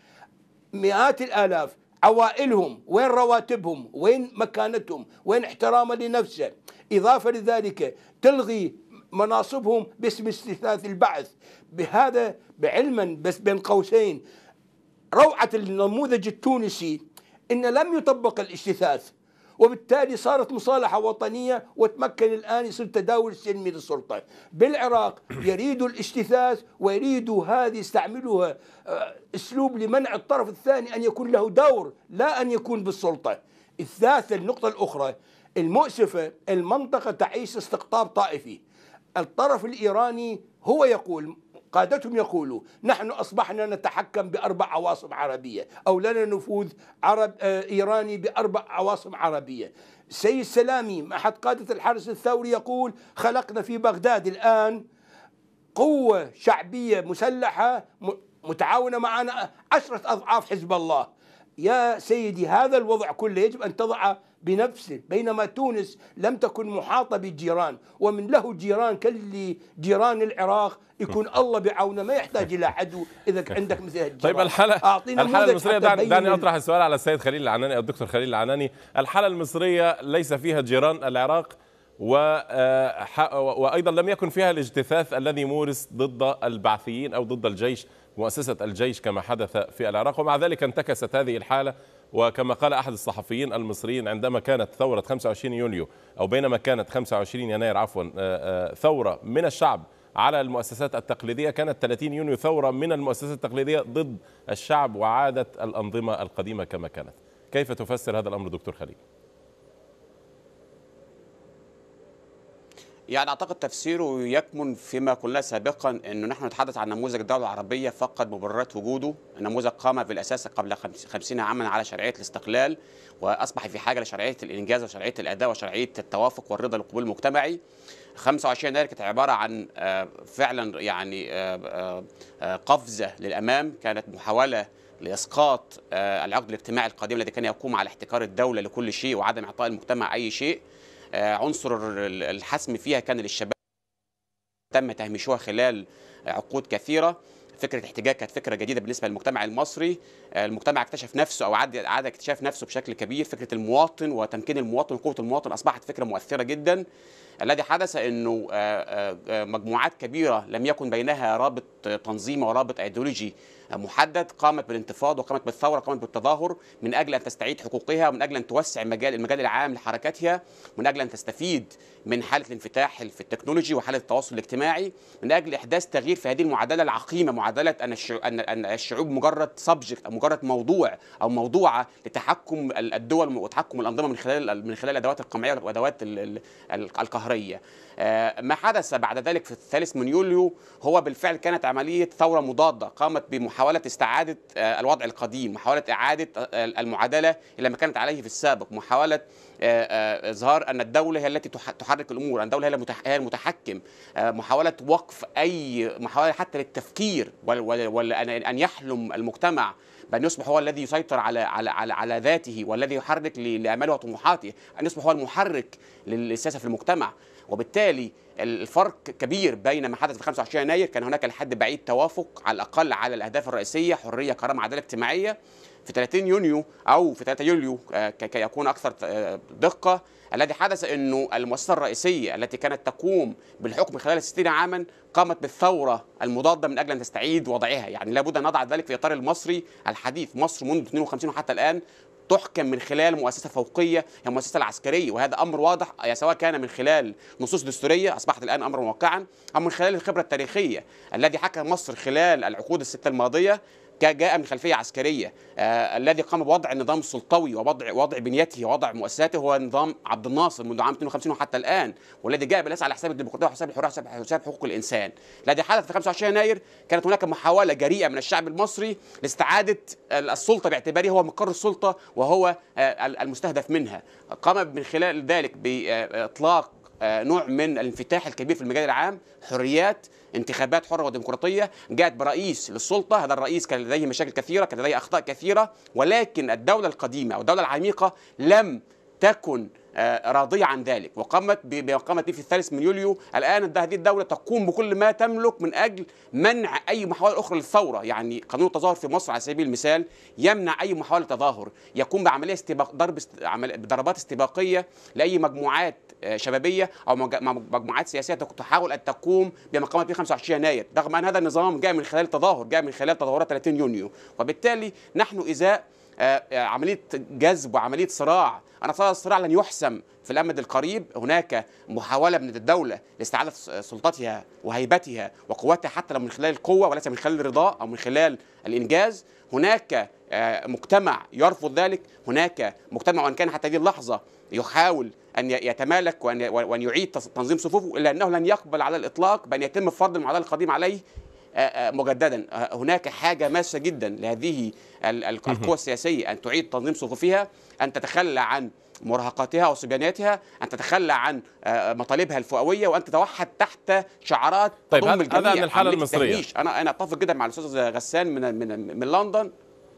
مئات الآلاف عوائلهم وين رواتبهم وين مكانتهم وين احترامه لنفسه إضافة لذلك تلغي مناصبهم باسم استثاث البعث بهذا بعلما بس بين قوسين روعة النموذج التونسي أن لم يطبق الاجتثاث وبالتالي صارت مصالحة وطنية وتمكن الآن يصير تداول سلمي للسلطة بالعراق يريدوا الاجتثاث ويريدوا هذه يستعملوها آه، أسلوب لمنع الطرف الثاني أن يكون له دور لا أن يكون بالسلطة الثالثة النقطة الأخرى المؤسفة المنطقة تعيش استقطاب طائفي الطرف الإيراني هو يقول قادتهم يقولوا نحن أصبحنا نتحكم بأربع عواصم عربية أو لنا نفوذ عرب آه، إيراني بأربع عواصم عربية سيد سلامي أحد قادة الحرس الثوري يقول خلقنا في بغداد الآن قوة شعبية مسلحة متعاونة معنا عشرة أضعاف حزب الله يا سيدي هذا الوضع كله يجب أن تضع بنفسه بينما تونس لم تكن محاطة بجيران ومن له جيران كاللي جيران العراق يكون الله بعونه ما يحتاج إلى عدو إذا عندك مثل الجيران طيب الحالة الحالة المصرية دعني, دعني أطرح السؤال على السيد خليل العناني أو الدكتور خليل العناني الحالة المصرية ليس فيها جيران العراق آه، وأيضا لم يكن فيها الاجتثاث الذي مورس ضد البعثيين أو ضد الجيش مؤسسة الجيش كما حدث في العراق ومع ذلك انتكست هذه الحالة وكما قال أحد الصحفيين المصريين عندما كانت ثورة 25 يوليو أو بينما كانت 25 يناير عفوا آه، آه، ثورة من الشعب على المؤسسات التقليدية كانت 30 يونيو ثورة من المؤسسات التقليدية ضد الشعب وعادت الأنظمة القديمة كما كانت كيف تفسر هذا الأمر دكتور خليل؟ يعني اعتقد تفسيره يكمن فيما قلناه سابقا انه نحن نتحدث عن نموذج الدوله العربيه فقد مبررات وجوده، النموذج قام في الاساس قبل 50 عاما على شرعيه الاستقلال واصبح في حاجه لشرعيه الانجاز وشرعيه الاداء وشرعيه التوافق والرضا للقبول المجتمعي. 25 يناير كانت عباره عن آه، فعلا يعني آه، آه، قفزه للامام، كانت محاوله لاسقاط العقد الاجتماعي القديم الذي كان يقوم على احتكار الدوله لكل شيء وعدم اعطاء المجتمع اي شيء. آه، عنصر الحسم فيها كان للشباب تم تهميشها خلال عقود كثيره فكره احتجاج كانت فكره جديده بالنسبه للمجتمع المصري المجتمع اكتشف نفسه او عاد عاد اكتشاف نفسه بشكل كبير فكره المواطن وتمكين المواطن وقوه المواطن اصبحت فكره مؤثره جدا الذي حدث انه آه، آه، آه، مجموعات كبيره لم يكن بينها رابط او ورابط ايديولوجي محدد قامت بالانتفاضه وقامت بالثوره وقامت بالتظاهر من اجل ان تستعيد حقوقها ومن اجل ان توسع مجال المجال العام لحركاتها من اجل ان تستفيد من حاله الانفتاح في التكنولوجي وحاله التواصل الاجتماعي من اجل احداث تغيير في هذه المعادله العقيمه معادله ان الشعوب مجرد سبجكت او مجرد موضوع او موضوعه لتحكم الدول وتحكم الانظمه من خلال من خلال الادوات القمعيه والادوات القهريه. آه، ما حدث بعد ذلك في الثالث من يوليو هو بالفعل كانت عمليه ثوره مضاده قامت بمحاوله استعاده آه، الوضع القديم، محاوله اعاده آه، المعادله الى ما كانت عليه في السابق، محاوله اظهار ان الدوله هي التي تحرك الامور ان الدوله هي المتحكم محاوله وقف اي محاوله حتى للتفكير وان يحلم المجتمع بأن يصبح هو الذي يسيطر على على على, على ذاته والذي يحرك لآماله وطموحاته أن يصبح هو المحرك للسياسة في المجتمع وبالتالي الفرق كبير بين ما حدث في 25 يناير كان هناك لحد بعيد توافق على الأقل على الأهداف الرئيسية حرية كرامة عدالة اجتماعية في 30 يونيو أو في 3 يوليو آه، كي يكون أكثر آه، دقة الذي حدث أنه المؤسسة الرئيسية التي كانت تقوم بالحكم خلال 60 عاما قامت بالثورة المضادة من أجل أن تستعيد وضعها يعني لابد أن نضع ذلك في إطار المصري الحديث مصر منذ 52 وحتى الآن تحكم من خلال مؤسسه فوقيه هي المؤسسه العسكريه وهذا امر واضح آه، سواء كان من خلال نصوص دستوريه اصبحت الان امرا واقعا او من خلال الخبره التاريخيه الذي حكم مصر خلال العقود السته الماضيه جاء من خلفيه عسكريه آه، الذي قام بوضع النظام السلطوي ووضع وضع بنيته ووضع مؤسساته هو نظام عبد الناصر منذ عام 52 وحتى الان والذي جاء بالاس على حساب الديمقراطيه وحساب الحريه وحساب حساب حقوق الانسان الذي حدث في 25 يناير كانت هناك محاوله جريئه من الشعب المصري لاستعاده السلطه باعتباره هو مقر السلطه وهو آه، المستهدف منها قام من خلال ذلك باطلاق آه، نوع من الانفتاح الكبير في المجال العام حريات انتخابات حره وديمقراطيه جاءت برئيس للسلطه هذا الرئيس كان لديه مشاكل كثيره كان لديه اخطاء كثيره ولكن الدوله القديمه او الدوله العميقه لم تكن آه، راضية عن ذلك وقامت بما قامت به في الثالث من يوليو الآن هذه الدولة تقوم بكل ما تملك من أجل منع أي محاولة أخرى للثورة يعني قانون التظاهر في مصر على سبيل المثال يمنع أي محاولة تظاهر يقوم بعملية استباق ضرب بضربات استباقية لأي مجموعات آه، شبابية أو مجموعات سياسية تحاول أن تقوم بما قامت به 25 يناير رغم أن هذا النظام جاء من خلال التظاهر جاء من خلال تظاهرات 30 يونيو وبالتالي نحن إزاء آه، آه، عمليه جذب وعمليه صراع انا صار الصراع لن يحسم في الامد القريب هناك محاوله من الدوله لاستعاده سلطتها وهيبتها وقوتها حتى لو من خلال القوه وليس من خلال الرضا او من خلال الانجاز هناك آه، مجتمع يرفض ذلك هناك مجتمع وان كان حتى هذه اللحظه يحاول ان يتمالك وان يعيد تنظيم صفوفه الا انه لن يقبل على الاطلاق بان يتم فرض المعادله القديمه عليه آه، آه، مجددا آه، هناك حاجة ماسة جدا لهذه القوى السياسية أن تعيد تنظيم صفوفها أن تتخلى عن مراهقاتها وصبياناتها أن تتخلى عن مطالبها الفئوية وأن تتوحد تحت شعارات طيب تضم الجميع هذا عن الحالة المصرية أنا أنا أتفق جدا مع الأستاذ غسان من من, من لندن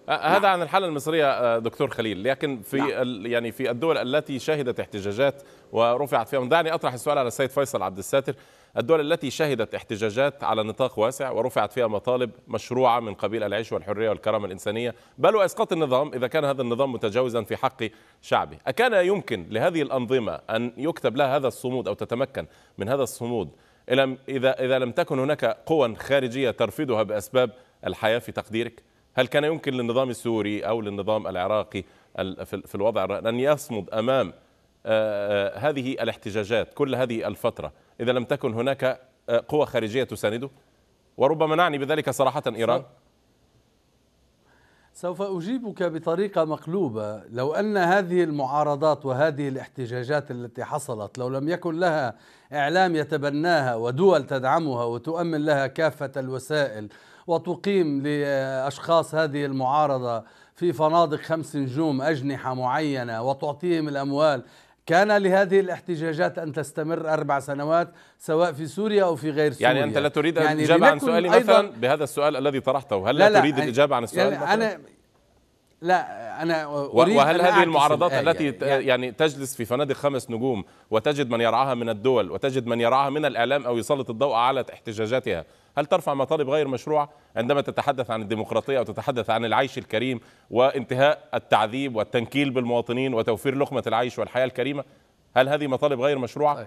هذا نعم. عن الحالة المصرية دكتور خليل لكن في نعم. يعني في الدول التي شهدت احتجاجات ورفعت فيها دعني أطرح السؤال على السيد فيصل عبد الساتر الدول التي شهدت احتجاجات على نطاق واسع ورفعت فيها مطالب مشروعة من قبيل العيش والحرية والكرامة الإنسانية بل وإسقاط النظام إذا كان هذا النظام متجاوزا في حق شعبه أكان يمكن لهذه الأنظمة أن يكتب لها هذا الصمود أو تتمكن من هذا الصمود إذا إذا لم تكن هناك قوى خارجية ترفضها بأسباب الحياة في تقديرك هل كان يمكن للنظام السوري أو للنظام العراقي في الوضع أن يصمد أمام آه، آه، هذه الاحتجاجات كل هذه الفترة إذا لم تكن هناك آه، قوة خارجية تسانده وربما نعني بذلك صراحة إيران سوف أجيبك بطريقة مقلوبة لو أن هذه المعارضات وهذه الاحتجاجات التي حصلت لو لم يكن لها إعلام يتبناها ودول تدعمها وتؤمن لها كافة الوسائل وتقيم لأشخاص هذه المعارضة في فنادق خمس نجوم أجنحة معينة وتعطيهم الأموال كان لهذه الاحتجاجات أن تستمر أربع سنوات سواء في سوريا أو في غير سوريا يعني أنت لا تريد يعني الإجابة عن سؤالي مثلا بهذا السؤال الذي طرحته هل لا, لا تريد يعني الإجابة عن السؤال يعني أنا لا انا أريد وهل أنا هذه المعارضات التي يعني-, يعني-, يعني, تجلس في فنادق خمس نجوم وتجد من يرعاها من الدول وتجد من يرعاها من الاعلام او يسلط الضوء على احتجاجاتها هل ترفع مطالب غير مشروعه عندما تتحدث عن الديمقراطيه او تتحدث عن العيش الكريم وانتهاء التعذيب والتنكيل بالمواطنين وتوفير لقمه العيش والحياه الكريمه هل هذه مطالب غير مشروعه طيب.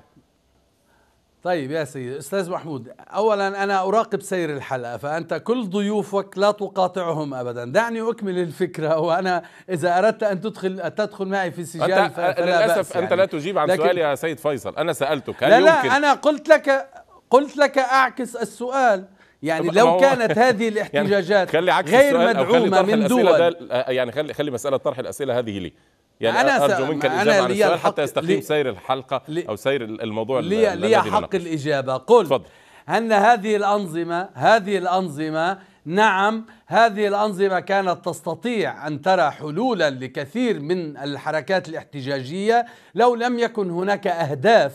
طيب يا سيد استاذ محمود اولا انا اراقب سير الحلقه فانت كل ضيوفك لا تقاطعهم ابدا دعني اكمل الفكره وانا اذا اردت ان تدخل تدخل معي في سجال أنت فلا للاسف بأس يعني. انت لا يعني. تجيب عن سؤالي يا سيد فيصل انا سالتك هل لا لا يمكن... انا قلت لك قلت لك اعكس السؤال يعني لو كانت هذه يعني الاحتجاجات يعني خلي عكس غير مدعومه من دول يعني خلي خلي مساله طرح الاسئله هذه لي يعني أنا أرجو منك الإجابة عن السؤال حتى يستقيم سير الحلقة أو سير الموضوع لي, لي حق الإجابة قل فضل. أن هذه الأنظمة هذه الأنظمة نعم هذه الأنظمة كانت تستطيع أن ترى حلولا لكثير من الحركات الاحتجاجية لو لم يكن هناك أهداف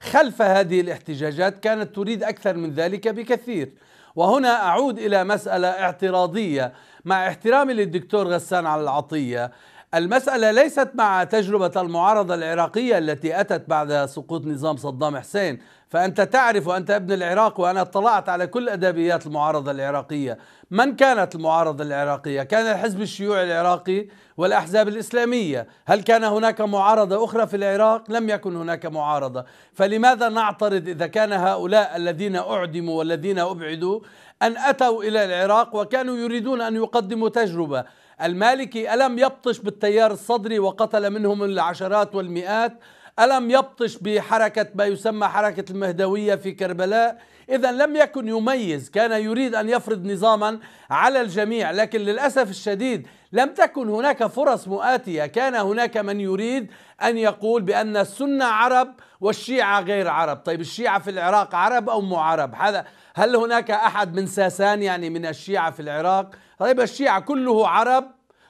خلف هذه الاحتجاجات كانت تريد أكثر من ذلك بكثير وهنا أعود إلى مسألة اعتراضية مع احترامي للدكتور غسان على العطية المسألة ليست مع تجربة المعارضة العراقية التي أتت بعد سقوط نظام صدام حسين فأنت تعرف وأنت ابن العراق وأنا اطلعت على كل أدبيات المعارضة العراقية من كانت المعارضة العراقية؟ كان الحزب الشيوعي العراقي والأحزاب الإسلامية هل كان هناك معارضة أخرى في العراق؟ لم يكن هناك معارضة فلماذا نعترض إذا كان هؤلاء الذين أعدموا والذين أبعدوا أن أتوا إلى العراق وكانوا يريدون أن يقدموا تجربة المالكي ألم يبطش بالتيار الصدري وقتل منهم العشرات والمئات ألم يبطش بحركة ما يسمى حركة المهدوية في كربلاء إذا لم يكن يميز كان يريد أن يفرض نظاما على الجميع لكن للأسف الشديد لم تكن هناك فرص مؤاتية كان هناك من يريد أن يقول بأن السنة عرب والشيعة غير عرب طيب الشيعة في العراق عرب أو مو عرب هذا هل هناك أحد من ساسان يعني من الشيعة في العراق طيب الشيعة كله عرب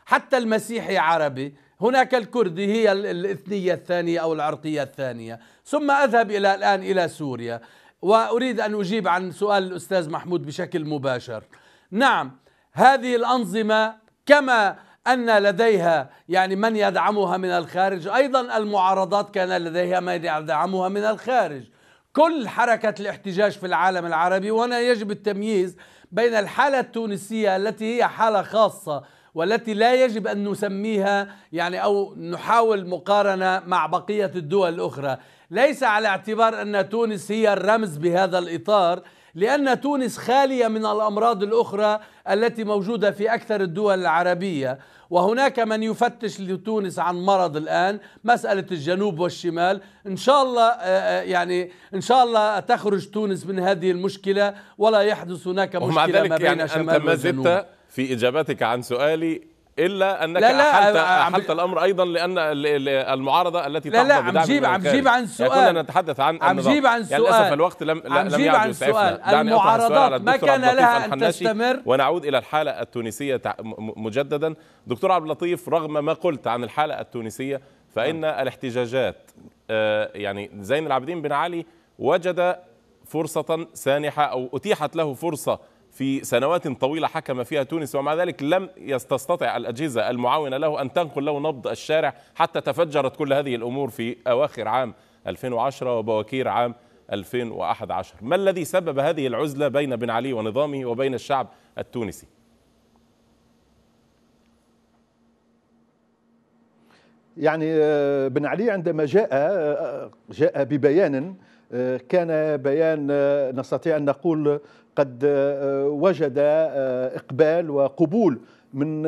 حتى المسيحي عربي هناك الكردي هي الاثنية الثانية أو العرقية الثانية ثم أذهب إلى الآن إلى سوريا وأريد أن أجيب عن سؤال الأستاذ محمود بشكل مباشر نعم هذه الأنظمة كما أن لديها يعني من يدعمها من الخارج أيضا المعارضات كان لديها من يدعمها من الخارج كل حركة الاحتجاج في العالم العربي وهنا يجب التمييز بين الحالة التونسية التي هي حالة خاصة والتي لا يجب أن نسميها يعني أو نحاول مقارنة مع بقية الدول الأخرى ليس على اعتبار أن تونس هي الرمز بهذا الإطار لأن تونس خالية من الأمراض الأخرى التي موجودة في أكثر الدول العربية وهناك من يفتش لتونس عن مرض الآن مسألة الجنوب والشمال إن شاء الله آه، آه، يعني إن شاء الله تخرج تونس من هذه المشكلة ولا يحدث هناك مشكلة ما بين يعني شمال أنت ما زلت في إجابتك عن سؤالي الا انك لا لا احلت, أحلت الامر ايضا لان المعارضه التي لا لا عم جيب عم جيب عن يعني سؤال يعني نتحدث عن عم جيب عن يعني سؤال للاسف الوقت لم عم جيب عن سؤال المعارضات ما كان لها ان تستمر ونعود الى الحاله التونسيه مجددا دكتور عبد اللطيف رغم ما قلت عن الحاله التونسيه فان نعم. الاحتجاجات آه، يعني زين العابدين بن علي وجد فرصه سانحه او اتيحت له فرصه في سنوات طويلة حكم فيها تونس ومع ذلك لم تستطع الأجهزة المعاونة له أن تنقل له نبض الشارع حتى تفجرت كل هذه الأمور في أواخر عام 2010 وبواكير عام 2011 ما الذي سبب هذه العزلة بين بن علي ونظامه وبين الشعب التونسي؟ يعني آه، بن علي عندما جاء آه، آه، جاء ببيان كان بيان نستطيع ان نقول قد آه، آه، وجد آه، إقبال وقبول من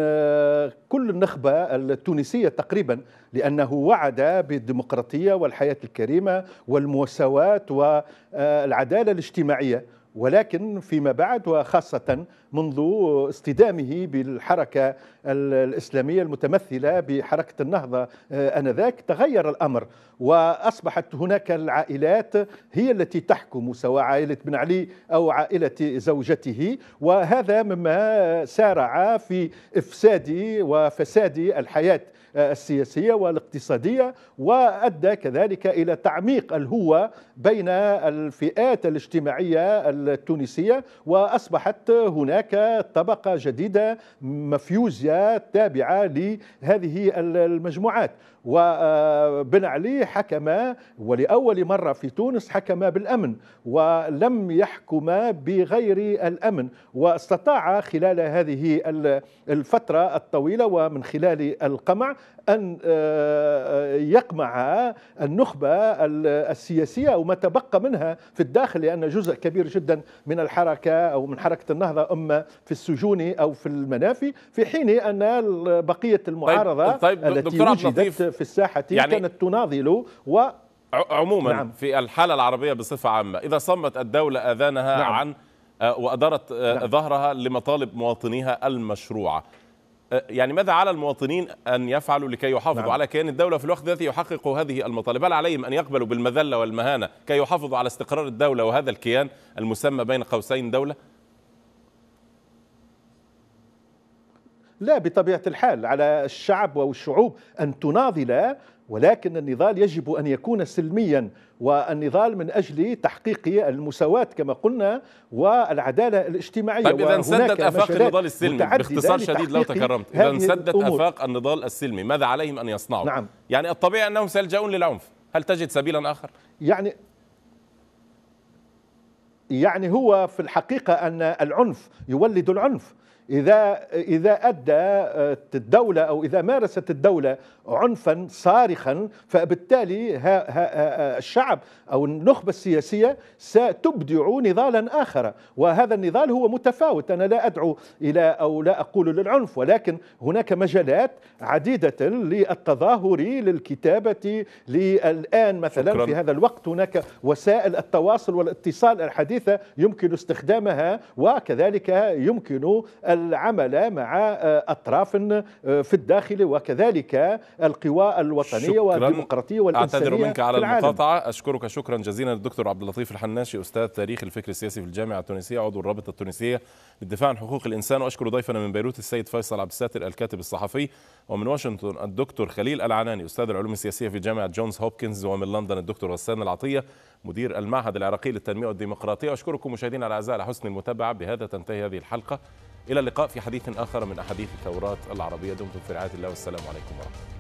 كل النخبة التونسية تقريبا لأنه وعد بالديمقراطية والحياة الكريمة والمساواة والعدالة الاجتماعية ولكن فيما بعد وخاصة منذ اصطدامه بالحركة الإسلامية المتمثلة بحركة النهضة آه، آنذاك تغير الأمر وأصبحت هناك العائلات هي التي تحكم سواء عائلة بن علي أو عائلة زوجته وهذا مما سارع في إفساد وفساد الحياة السياسية والاقتصادية وأدى كذلك إلى تعميق الهوة بين الفئات الاجتماعية التونسية وأصبحت هناك هناك طبقة جديدة مفيوزة تابعة لهذه المجموعات وبن علي حكم ولأول مرة في تونس حكم بالأمن ولم يحكم بغير الأمن واستطاع خلال هذه الفترة الطويلة ومن خلال القمع أن آه، آه، يقمع النخبة السياسية وما تبقى منها في الداخل لأن جزء كبير جدا من الحركة أو من حركة النهضة أم هم في السجون او في المنافي في حين ان بقيه طيب، المعارضه طيب. طيب. التي وجدت في الساحه يعني كانت تناضل و عموما نعم. في الحاله العربيه بصفه عامه اذا صمت الدوله اذانها نعم. عن آه، وادارت آه، نعم. ظهرها لمطالب مواطنيها المشروعه آه، يعني ماذا على المواطنين ان يفعلوا لكي يحافظوا نعم. على كيان الدوله في الوقت الذي يحقق هذه المطالب هل عليهم ان يقبلوا بالمذله والمهانه كي يحافظوا على استقرار الدوله وهذا الكيان المسمى بين قوسين دوله لا بطبيعة الحال على الشعب والشعوب أن تناضل ولكن النضال يجب أن يكون سلميا والنضال من أجل تحقيق المساواة كما قلنا والعدالة الاجتماعية طيب إذا سدت أفاق النضال السلمي باختصار شديد لو تكرمت إذا سدت أفاق النضال السلمي ماذا عليهم أن يصنعوا؟ نعم يعني الطبيعي أنهم سيلجؤون للعنف هل تجد سبيلا آخر؟ يعني يعني هو في الحقيقة أن العنف يولد العنف إذا إذا أدى آه، الدولة أو إذا مارست الدولة عنفا صارخا فبالتالي ها ها الشعب أو النخبة السياسية ستبدع نضالا آخر وهذا النضال هو متفاوت أنا لا أدعو إلى أو لا أقول للعنف ولكن هناك مجالات عديدة للتظاهر للكتابة للآن مثلا شكرا. في هذا الوقت هناك وسائل التواصل والاتصال الحديثة يمكن استخدامها وكذلك يمكن العمل مع آه، أطراف آه، في الداخل وكذلك القوى الوطنية والديمقراطية والإنسانية أعتذر منك على المقاطعة أشكرك شكرا جزيلا الدكتور عبد اللطيف الحناشي أستاذ تاريخ الفكر السياسي في الجامعة التونسية عضو الرابطة التونسية للدفاع عن حقوق الإنسان وأشكر ضيفنا من بيروت السيد فيصل عبد الساتر الكاتب الصحفي ومن واشنطن الدكتور خليل العناني أستاذ العلوم السياسية في جامعة جونز هوبكنز ومن لندن الدكتور غسان العطية مدير المعهد العراقي للتنمية والديمقراطية أشكركم مشاهدينا الأعزاء على حسن المتابعة بهذا تنتهي هذه الحلقة إلى اللقاء في حديث آخر من أحاديث الثورات العربية دمتم في رعاية الله والسلام عليكم ورحمة الله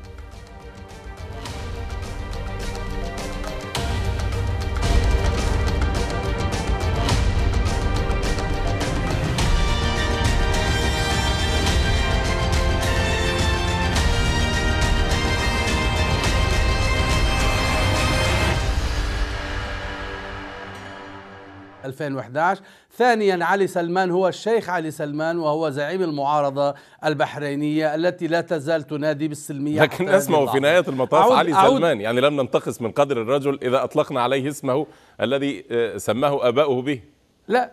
2011 ثانيا علي سلمان هو الشيخ علي سلمان وهو زعيم المعارضة البحرينية التي لا تزال تنادي بالسلمية لكن اسمه في نهاية المطاف أعود علي أعود سلمان يعني لم ننتقص من قدر الرجل إذا أطلقنا عليه اسمه الذي آه، سماه أباؤه به لا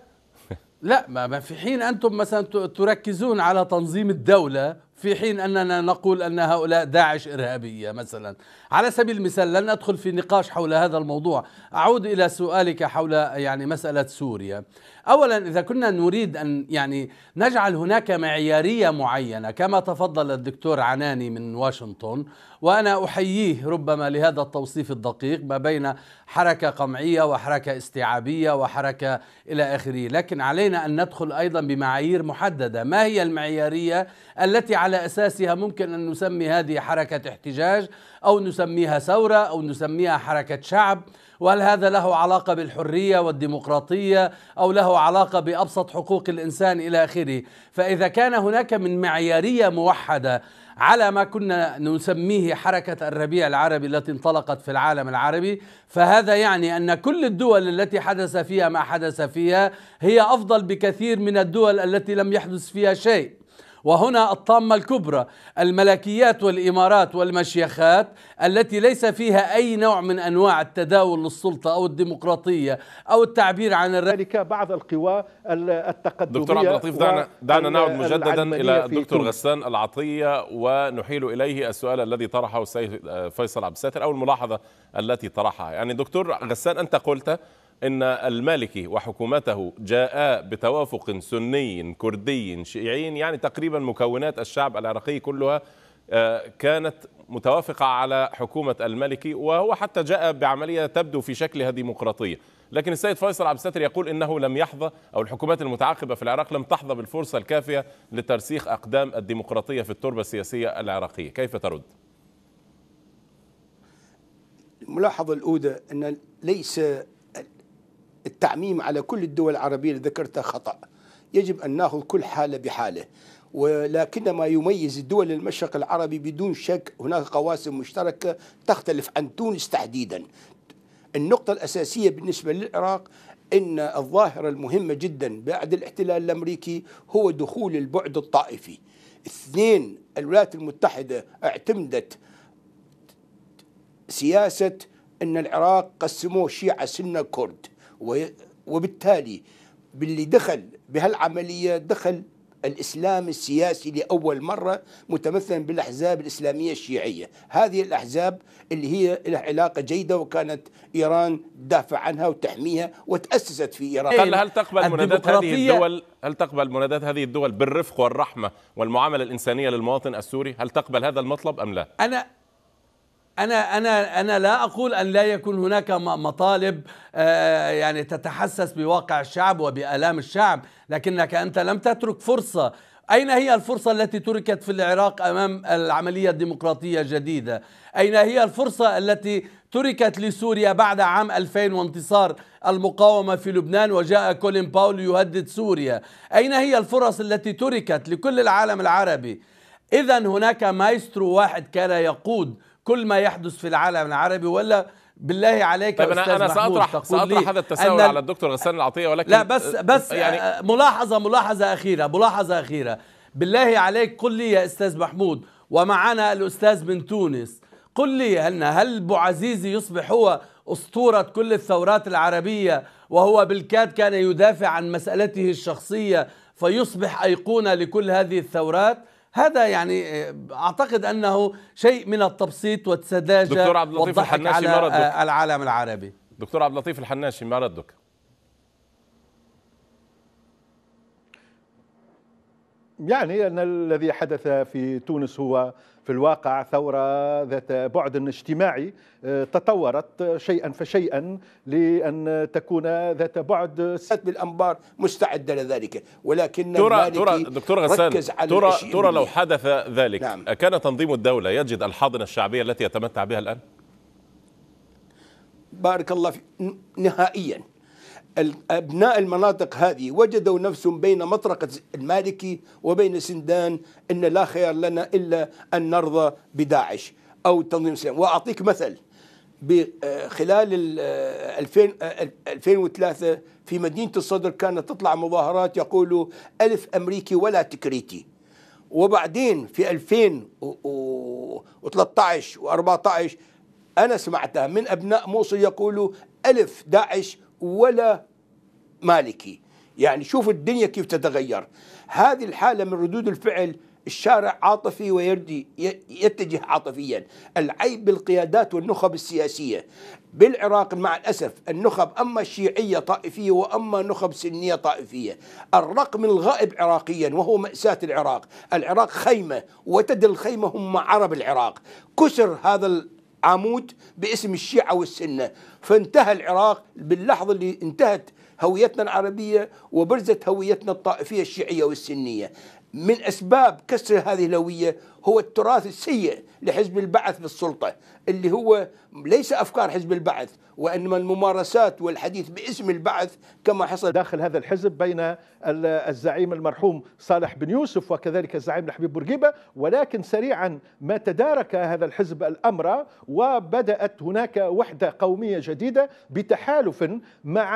لا ما في حين انتم مثلا تركزون على تنظيم الدوله في حين أننا نقول أن هؤلاء داعش إرهابية مثلا على سبيل المثال لن أدخل في نقاش حول هذا الموضوع أعود إلى سؤالك حول يعني مسألة سوريا أولا إذا كنا نريد أن يعني نجعل هناك معيارية معينة كما تفضل الدكتور عناني من واشنطن وأنا أحييه ربما لهذا التوصيف الدقيق ما بين حركة قمعية وحركة استيعابية وحركة إلى آخره لكن علينا أن ندخل أيضا بمعايير محددة ما هي المعيارية التي على أساسها ممكن أن نسمي هذه حركة احتجاج أو نسميها ثورة أو نسميها حركة شعب وهل هذا له علاقة بالحرية والديمقراطية أو له علاقة بأبسط حقوق الإنسان إلى آخره فإذا كان هناك من معيارية موحدة على ما كنا نسميه حركة الربيع العربي التي انطلقت في العالم العربي فهذا يعني أن كل الدول التي حدث فيها ما حدث فيها هي أفضل بكثير من الدول التي لم يحدث فيها شيء وهنا الطامة الكبرى الملكيات والإمارات والمشيخات التي ليس فيها أي نوع من أنواع التداول للسلطة أو الديمقراطية أو التعبير عن ذلك بعض القوى التقدمية دكتور عبد اللطيف دعنا, دعنا نعود مجددا إلى الدكتور غسان العطية ونحيل إليه السؤال الذي طرحه السيد آه، فيصل عبد الساتر أو الملاحظة التي طرحها يعني دكتور غسان أنت قلت أن المالكي وحكومته جاء بتوافق سني كردي شيعي يعني تقريبا مكونات الشعب العراقي كلها آه، كانت متوافقة على حكومة المالكي وهو حتى جاء بعملية تبدو في شكلها ديمقراطية لكن السيد فيصل عبد الستر يقول انه لم يحظى او الحكومات المتعاقبه في العراق لم تحظى بالفرصه الكافيه لترسيخ اقدام الديمقراطيه في التربه السياسيه العراقيه، كيف ترد؟ الملاحظه الاولى ان ليس التعميم على كل الدول العربية اللي ذكرتها خطأ يجب أن نأخذ كل حالة بحاله ولكن ما يميز دول المشرق العربي بدون شك هناك قواسم مشتركة تختلف عن تونس تحديدا النقطة الأساسية بالنسبة للعراق أن الظاهرة المهمة جدا بعد الاحتلال الأمريكي هو دخول البعد الطائفي اثنين الولايات المتحدة اعتمدت سياسة أن العراق قسموه شيعة سنة كرد وبالتالي باللي دخل بهالعملية دخل الإسلام السياسي لأول مرة متمثلا بالأحزاب الإسلامية الشيعية هذه الأحزاب اللي هي لها علاقة جيدة وكانت إيران تدافع عنها وتحميها وتأسست في إيران هل, إيه، هل تقبل طيب، مناداة هذه الدول هل تقبل مناداة هذه الدول بالرفق والرحمة والمعاملة الإنسانية للمواطن السوري هل تقبل هذا المطلب أم لا أنا انا انا انا لا اقول ان لا يكون هناك مطالب آه، آه، يعني تتحسس بواقع الشعب وبالام الشعب لكنك انت لم تترك فرصه أين هي الفرصة التي تركت في العراق أمام العملية الديمقراطية الجديدة؟ أين هي الفرصة التي تركت لسوريا بعد عام 2000 وانتصار المقاومة في لبنان وجاء كولين باول يهدد سوريا؟ أين هي الفرص التي تركت لكل العالم العربي؟ إذا هناك مايسترو واحد كان يقود كل ما يحدث في العالم العربي ولا بالله عليك طيب استاذ انا ساطرح ساطرح هذا التساؤل على الدكتور غسان العطيه ولكن لا بس أه، بس يعني أه، ملاحظه ملاحظه اخيره ملاحظه اخيره بالله عليك قل لي يا استاذ محمود ومعنا الاستاذ من تونس قل لي أن هل بوعزيزي يصبح هو أسطورة كل الثورات العربية وهو بالكاد كان يدافع عن مسألته الشخصية فيصبح أيقونة لكل هذه الثورات؟ هذا يعني اعتقد انه شيء من التبسيط والسذاجه دكتور عبد اللطيف الحناشي على ما العالم العربي دكتور عبد اللطيف الحناشي ما ردك؟ يعني ان الذي حدث في تونس هو في الواقع ثورة ذات بعد اجتماعي آه، تطورت شيئا فشيئا لأن تكون ذات بعد بالأنبار مستعدة لذلك ولكن ترى ترى دكتور غسان ترى ترى لو حدث ذلك نعم. كان تنظيم الدولة يجد الحاضنة الشعبية التي يتمتع بها الآن؟ بارك الله فيك نهائيا أبناء المناطق هذه وجدوا نفسهم بين مطرقة المالكي وبين سندان إن لا خيار لنا إلا أن نرضى بداعش أو تنظيم الإسلام وأعطيك مثل آه، خلال 2003 آه، آه، في مدينة الصدر كانت تطلع مظاهرات يقولوا ألف أمريكي ولا تكريتي وبعدين في 2013 و14 أنا سمعتها من أبناء موصل يقولوا ألف داعش ولا مالكي يعني شوف الدنيا كيف تتغير هذه الحالة من ردود الفعل الشارع عاطفي ويردي يتجه عاطفيا العيب بالقيادات والنخب السياسية بالعراق مع الأسف النخب أما شيعية طائفية وأما نخب سنية طائفية الرقم الغائب عراقيا وهو مأساة العراق العراق خيمة وتد الخيمة هم عرب العراق كسر هذا عمود باسم الشيعة والسنة فانتهى العراق باللحظة اللي انتهت هويتنا العربية وبرزت هويتنا الطائفية الشيعية والسنية من أسباب كسر هذه الهوية هو التراث السيء لحزب البعث بالسلطة اللي هو ليس أفكار حزب البعث وإنما الممارسات والحديث باسم البعث كما حصل داخل هذا الحزب بين الزعيم المرحوم صالح بن يوسف وكذلك الزعيم الحبيب بورقيبة ولكن سريعا ما تدارك هذا الحزب الأمر وبدأت هناك وحدة قومية جديدة بتحالف مع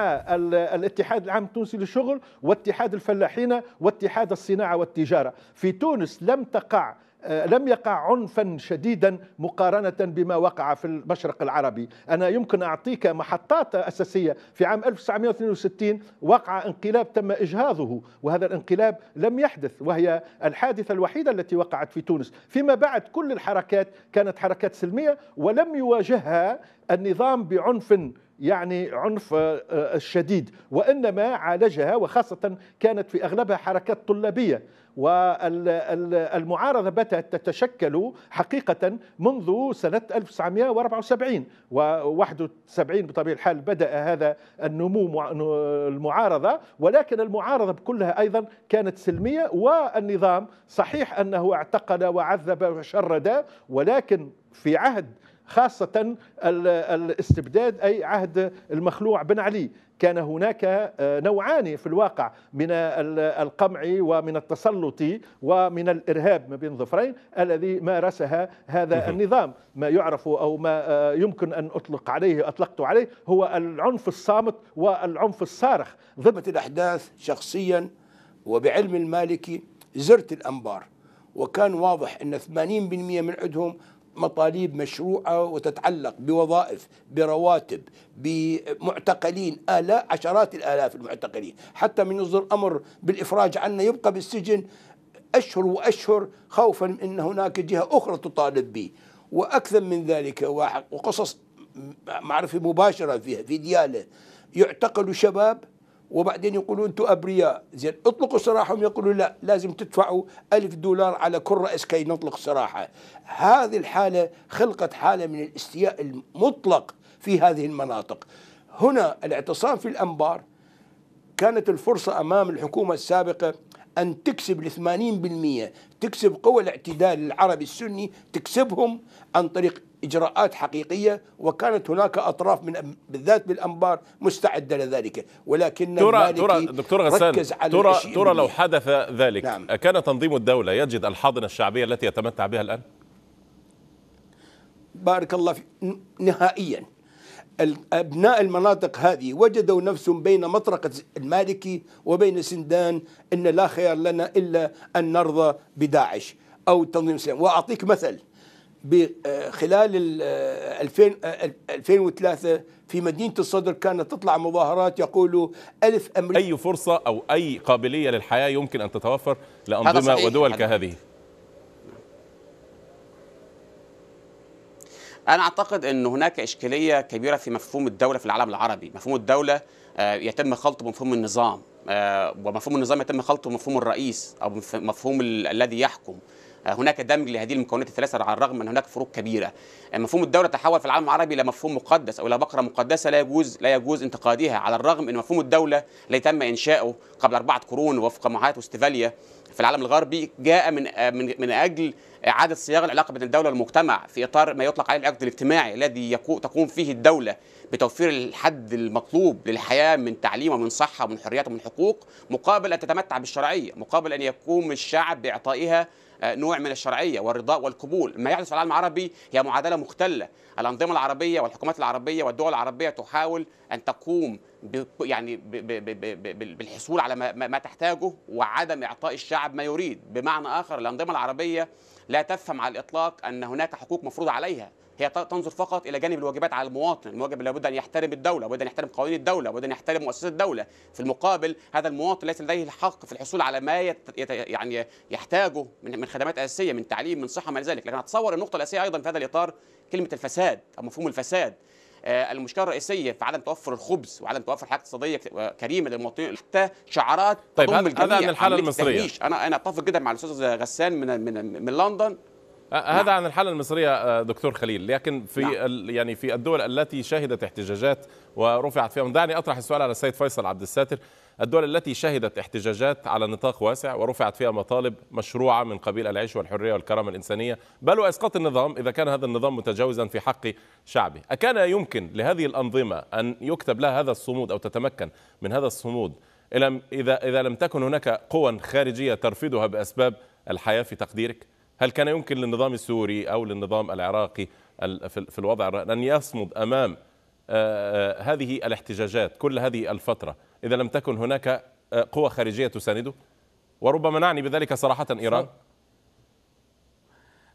الاتحاد العام التونسي للشغل واتحاد الفلاحين واتحاد الصناعة والتجارة في تونس لم تقع آه، لم يقع عنفا شديدا مقارنة بما وقع في المشرق العربي أنا يمكن أعطيك محطات أساسية في عام 1962 وقع انقلاب تم إجهاضه وهذا الانقلاب لم يحدث وهي الحادثة الوحيدة التي وقعت في تونس فيما بعد كل الحركات كانت حركات سلمية ولم يواجهها النظام بعنف يعني عنف الشديد آه، آه، وإنما عالجها وخاصة كانت في أغلبها حركات طلابية والمعارضة بدأت تتشكل حقيقة منذ سنة 1974 و71 بطبيعة الحال بدأ هذا النمو المعارضة ولكن المعارضة بكلها أيضا كانت سلمية والنظام صحيح أنه اعتقل وعذب وشرد ولكن في عهد خاصة الاستبداد أي عهد المخلوع بن علي كان هناك آه، نوعان في الواقع من القمع ومن التسلط ومن الارهاب ما بين ظفرين الذي مارسها هذا النظام ما يعرف او ما آه، يمكن ان اطلق عليه اطلقت عليه هو العنف الصامت والعنف الصارخ ضبط الاحداث شخصيا وبعلم المالكي زرت الانبار وكان واضح ان 80% من عندهم مطالب مشروعة وتتعلق بوظائف برواتب بمعتقلين آلاف عشرات الآلاف المعتقلين حتى من يصدر أمر بالإفراج عنه يبقى بالسجن أشهر وأشهر خوفا من أن هناك جهة أخرى تطالب به وأكثر من ذلك وقصص معرفة مباشرة فيها في ديالة يعتقل شباب وبعدين يقولون انتم ابرياء زين اطلقوا سراحهم يقولوا لا لازم تدفعوا ألف دولار على كل راس كي نطلق سراحه هذه الحاله خلقت حاله من الاستياء المطلق في هذه المناطق هنا الاعتصام في الانبار كانت الفرصه امام الحكومه السابقه أن تكسب الثمانين بالمئة تكسب قوى الاعتدال العربي السني تكسبهم عن طريق اجراءات حقيقيه وكانت هناك اطراف من بالذات بالانبار مستعده لذلك ولكن ترى ترى دكتور غسان ترى ترى لو حدث ذلك نعم. كان تنظيم الدوله يجد الحاضنه الشعبيه التي يتمتع بها الان بارك الله في نهائيا ابناء المناطق هذه وجدوا نفسهم بين مطرقه المالكي وبين سندان ان لا خيار لنا الا ان نرضى بداعش او تنظيم سلام واعطيك مثل آه، خلال 2003 آه، آه، في مدينة الصدر كانت تطلع مظاهرات يقولوا ألف امريكا أي فرصة أو أي قابلية للحياة يمكن أن تتوفر لأنظمة ودول كهذه أنا أعتقد أن هناك إشكالية كبيرة في مفهوم الدولة في العالم العربي مفهوم الدولة يتم خلطه بمفهوم النظام ومفهوم النظام يتم خلطه بمفهوم الرئيس أو مفهوم الذي يحكم آه، هناك دمج لهذه المكونات الثلاثه على الرغم من هناك فروق كبيره آه، مفهوم الدوله تحول في العالم العربي الى مفهوم مقدس او الى بقره مقدسه لا يجوز لا يجوز انتقادها على الرغم ان مفهوم الدوله الذي تم انشاؤه قبل اربعه قرون وفق معاهده وستفاليا في العالم الغربي جاء من آه، من من اجل اعاده صياغه العلاقه بين الدوله والمجتمع في اطار ما يطلق عليه العقد الاجتماعي الذي تقوم فيه الدوله بتوفير الحد المطلوب للحياه من تعليم ومن صحه ومن حريات ومن حقوق مقابل ان تتمتع بالشرعيه، مقابل ان يقوم الشعب باعطائها آه، نوع من الشرعيه والرضا والقبول ما يحدث في العالم العربي هي معادله مختله الانظمه العربيه والحكومات العربيه والدول العربيه تحاول ان تقوم يعني بالحصول على ما تحتاجه وعدم اعطاء الشعب ما يريد بمعنى اخر الانظمه العربيه لا تفهم على الاطلاق ان هناك حقوق مفروضه عليها هي تنظر فقط الى جانب الواجبات على المواطن الواجب لابد ان يحترم الدوله لابد ان يحترم قوانين الدوله لابد ان يحترم مؤسسات الدوله في المقابل هذا المواطن ليس لديه الحق في الحصول على ما يت... يعني يحتاجه من خدمات اساسيه من تعليم من صحه ما ذلك لكن اتصور النقطه الاساسيه ايضا في هذا الاطار كلمه الفساد او مفهوم الفساد آه، المشكله الرئيسيه في عدم توفر الخبز وعدم توفر حاجات اقتصاديه كريمه للمواطنين حتى شعارات طيب هذا من الحاله المصريه انا انا اتفق جدا مع الاستاذ غسان من من, من لندن أه، أه، هذا عن الحاله المصريه أه، دكتور خليل لكن في نعم. يعني في الدول التي شهدت احتجاجات ورفعت فيها دعني اطرح السؤال على السيد فيصل عبد الساتر الدول التي شهدت احتجاجات على نطاق واسع ورفعت فيها مطالب مشروعه من قبيل العيش والحريه والكرامه الانسانيه بل واسقاط النظام اذا كان هذا النظام متجاوزا في حق شعبه اكان يمكن لهذه الانظمه ان يكتب لها هذا الصمود او تتمكن من هذا الصمود اذا اذا لم تكن هناك قوى خارجيه ترفضها باسباب الحياه في تقديرك هل كان يمكن للنظام السوري أو للنظام العراقي في الوضع أن يصمد أمام آه، آه، هذه الاحتجاجات كل هذه الفترة إذا لم تكن هناك آه، قوى خارجية تسانده وربما نعني بذلك صراحة إيران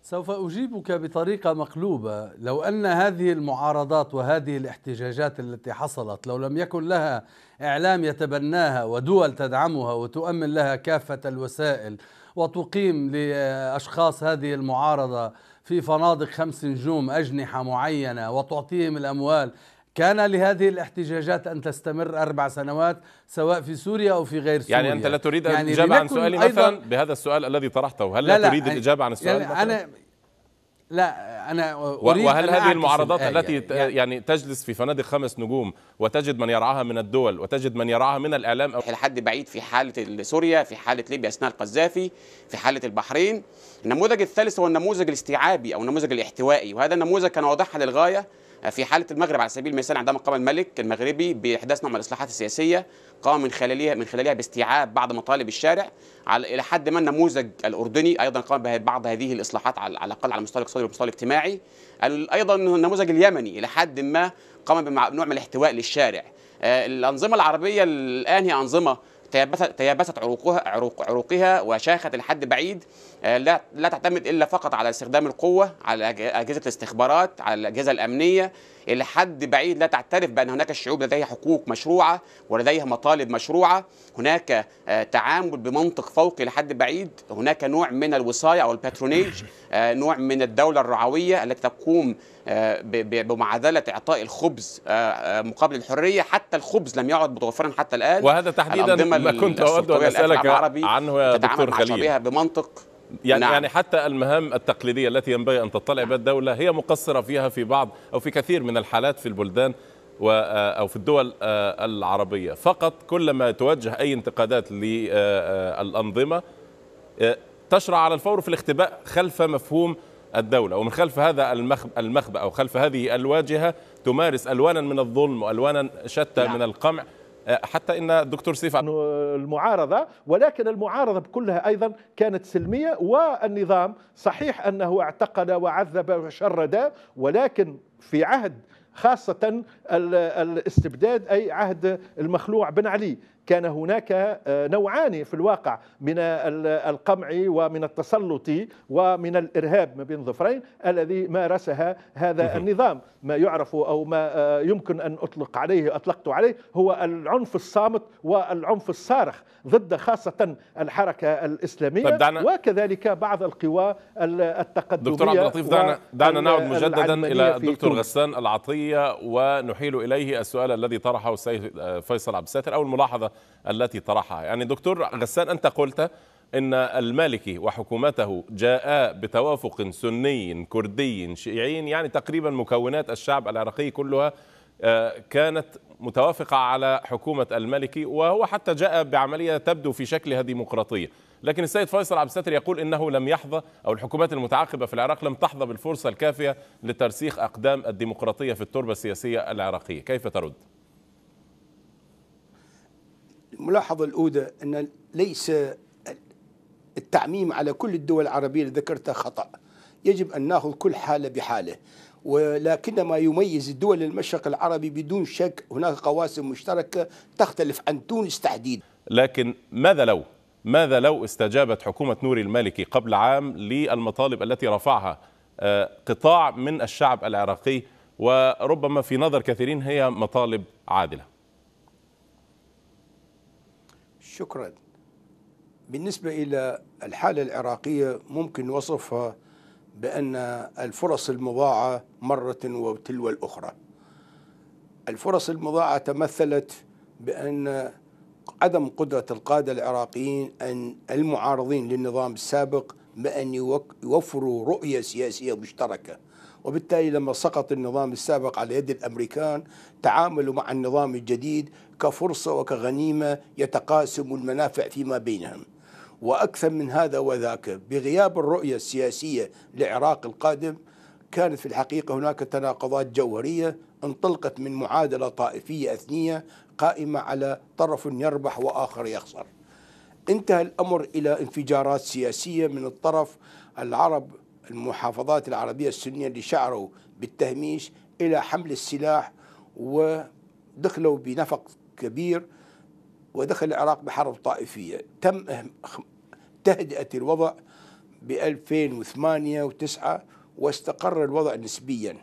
سوف أجيبك بطريقة مقلوبة لو أن هذه المعارضات وهذه الاحتجاجات التي حصلت لو لم يكن لها إعلام يتبناها ودول تدعمها وتؤمن لها كافة الوسائل وتقيم لأشخاص هذه المعارضة في فنادق خمس نجوم أجنحة معينة وتعطيهم الأموال كان لهذه الاحتجاجات أن تستمر أربع سنوات سواء في سوريا أو في غير يعني سوريا يعني أنت لا تريد يعني الإجابة عن سؤالي مثلا بهذا السؤال الذي طرحته هل لا, لا تريد الإجابة عن السؤال يعني مثلاً؟ أنا لا انا أريد وهل أن هذه المعارضات التي يعني, يعني تجلس في فنادق خمس نجوم وتجد من يرعاها من الدول وتجد من يرعاها من الاعلام أو لحد بعيد في حاله سوريا في حاله ليبيا اثناء القذافي في حاله البحرين النموذج الثالث هو النموذج الاستيعابي او النموذج الاحتوائي وهذا النموذج كان واضحا للغايه في حاله المغرب على سبيل المثال عندما قام الملك المغربي باحداث نوع من الاصلاحات السياسيه قام من خلالها من خلالها باستيعاب بعض مطالب الشارع على الى حد ما النموذج الاردني ايضا قام ببعض هذه الاصلاحات على الاقل على المستوى الاقتصادي والمستوى الاجتماعي ايضا النموذج اليمني الى حد ما قام بنوع من الاحتواء للشارع آه، الانظمه العربيه الان هي انظمه تيابست عروقها عروق عروقها وشاخت لحد بعيد آه، لا لا تعتمد الا فقط على استخدام القوه على اجهزه الاستخبارات على الاجهزه الامنيه الى حد بعيد لا تعترف بان هناك الشعوب لديها حقوق مشروعه ولديها مطالب مشروعه هناك آه، تعامل بمنطق فوقي لحد بعيد هناك نوع من الوصايه او الباترونيج آه، نوع من الدوله الرعويه التي تقوم آه، بمعادله اعطاء الخبز آه، آه، مقابل الحريه حتى الخبز لم يعد متوفرا حتى الان وهذا تحديدا ما كنت اود ان اسالك عنه يا دكتور خليل بمنطق يعني نعم. يعني حتى المهام التقليديه التي ينبغي ان تطلع بها الدوله هي مقصره فيها في بعض او في كثير من الحالات في البلدان او في الدول العربيه فقط كلما توجه اي انتقادات للانظمه تشرع على الفور في الاختباء خلف مفهوم الدولة ومن خلف هذا المخبأ أو خلف هذه الواجهة تمارس ألوانا من الظلم وألوانا شتى نعم. من القمع آه، حتى ان الدكتور سيف المعارضه ولكن المعارضه كلها ايضا كانت سلميه والنظام صحيح انه اعتقل وعذب وشرد ولكن في عهد خاصه الاستبداد اي عهد المخلوع بن علي كان هناك آه، نوعان في الواقع من القمع ومن التسلط ومن الارهاب ما بين ظفرين الذي مارسها هذا النظام ما يعرف او ما آه، يمكن ان اطلق عليه اطلقت عليه هو العنف الصامت والعنف الصارخ ضد خاصه الحركه الاسلاميه طيب، وكذلك بعض القوى التقدميه دكتور عبد اللطيف دعنا دعنا نعود مجددا الى الدكتور غسان العطيه ونحيل اليه السؤال الذي طرحه السيد آه، فيصل عبد الساتر او الملاحظه التي طرحها يعني دكتور غسان أنت قلت أن المالكي وحكومته جاء بتوافق سني كردي شيعي يعني تقريبا مكونات الشعب العراقي كلها آه، كانت متوافقة على حكومة المالكي وهو حتى جاء بعملية تبدو في شكلها ديمقراطية لكن السيد فيصل عبد الستر يقول انه لم يحظى او الحكومات المتعاقبه في العراق لم تحظى بالفرصه الكافيه لترسيخ اقدام الديمقراطيه في التربه السياسيه العراقيه، كيف ترد؟ الملاحظة الأولى أن ليس التعميم على كل الدول العربية اللي ذكرتها خطأ يجب أن نأخذ كل حالة بحالة ولكن ما يميز دول المشرق العربي بدون شك هناك قواسم مشتركة تختلف عن تونس تحديدا لكن ماذا لو ماذا لو استجابت حكومة نوري المالكي قبل عام للمطالب التي رفعها آه، قطاع من الشعب العراقي وربما في نظر كثيرين هي مطالب عادله شكرا بالنسبة إلى الحالة العراقية ممكن وصفها بأن الفرص المضاعة مرة وتلو الأخرى الفرص المضاعة تمثلت بأن عدم قدرة القادة العراقيين أن المعارضين للنظام السابق بأن يوفروا رؤية سياسية مشتركة وبالتالي لما سقط النظام السابق على يد الامريكان تعاملوا مع النظام الجديد كفرصه وكغنيمه يتقاسم المنافع فيما بينهم واكثر من هذا وذاك بغياب الرؤيه السياسيه لعراق القادم كانت في الحقيقه هناك تناقضات جوهريه انطلقت من معادله طائفيه اثنيه قائمه على طرف يربح واخر يخسر. انتهى الامر الى انفجارات سياسيه من الطرف العرب المحافظات العربية السنية اللي شعروا بالتهميش إلى حمل السلاح ودخلوا بنفق كبير ودخل العراق بحرب طائفية تم تهدئة الوضع ب 2008 و9 واستقر الوضع نسبيا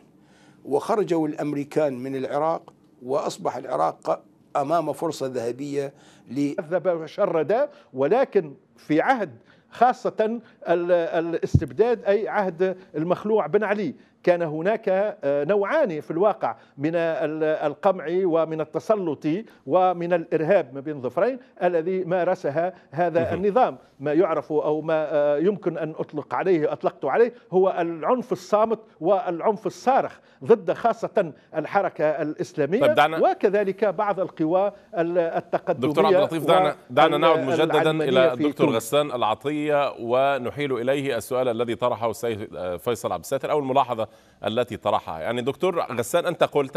وخرجوا الأمريكان من العراق وأصبح العراق أمام فرصة ذهبية ل كذب وشرد ولكن في عهد خاصة الاستبداد أي عهد المخلوع بن علي كان هناك آه، نوعان في الواقع من القمع ومن التسلط ومن الارهاب ما بين ظفرين الذي مارسها هذا النظام ما يعرف او ما آه، يمكن ان اطلق عليه اطلقت عليه هو العنف الصامت والعنف الصارخ ضد خاصه الحركه الاسلاميه طيب، وكذلك بعض القوى التقدميه دكتور عبد اللطيف دعنا دعنا نعود مجددا الى الدكتور غسان العطيه ونحيل اليه السؤال الذي طرحه السيد آه، فيصل عبد الساتر او الملاحظه التي طرحها يعني دكتور غسان أنت قلت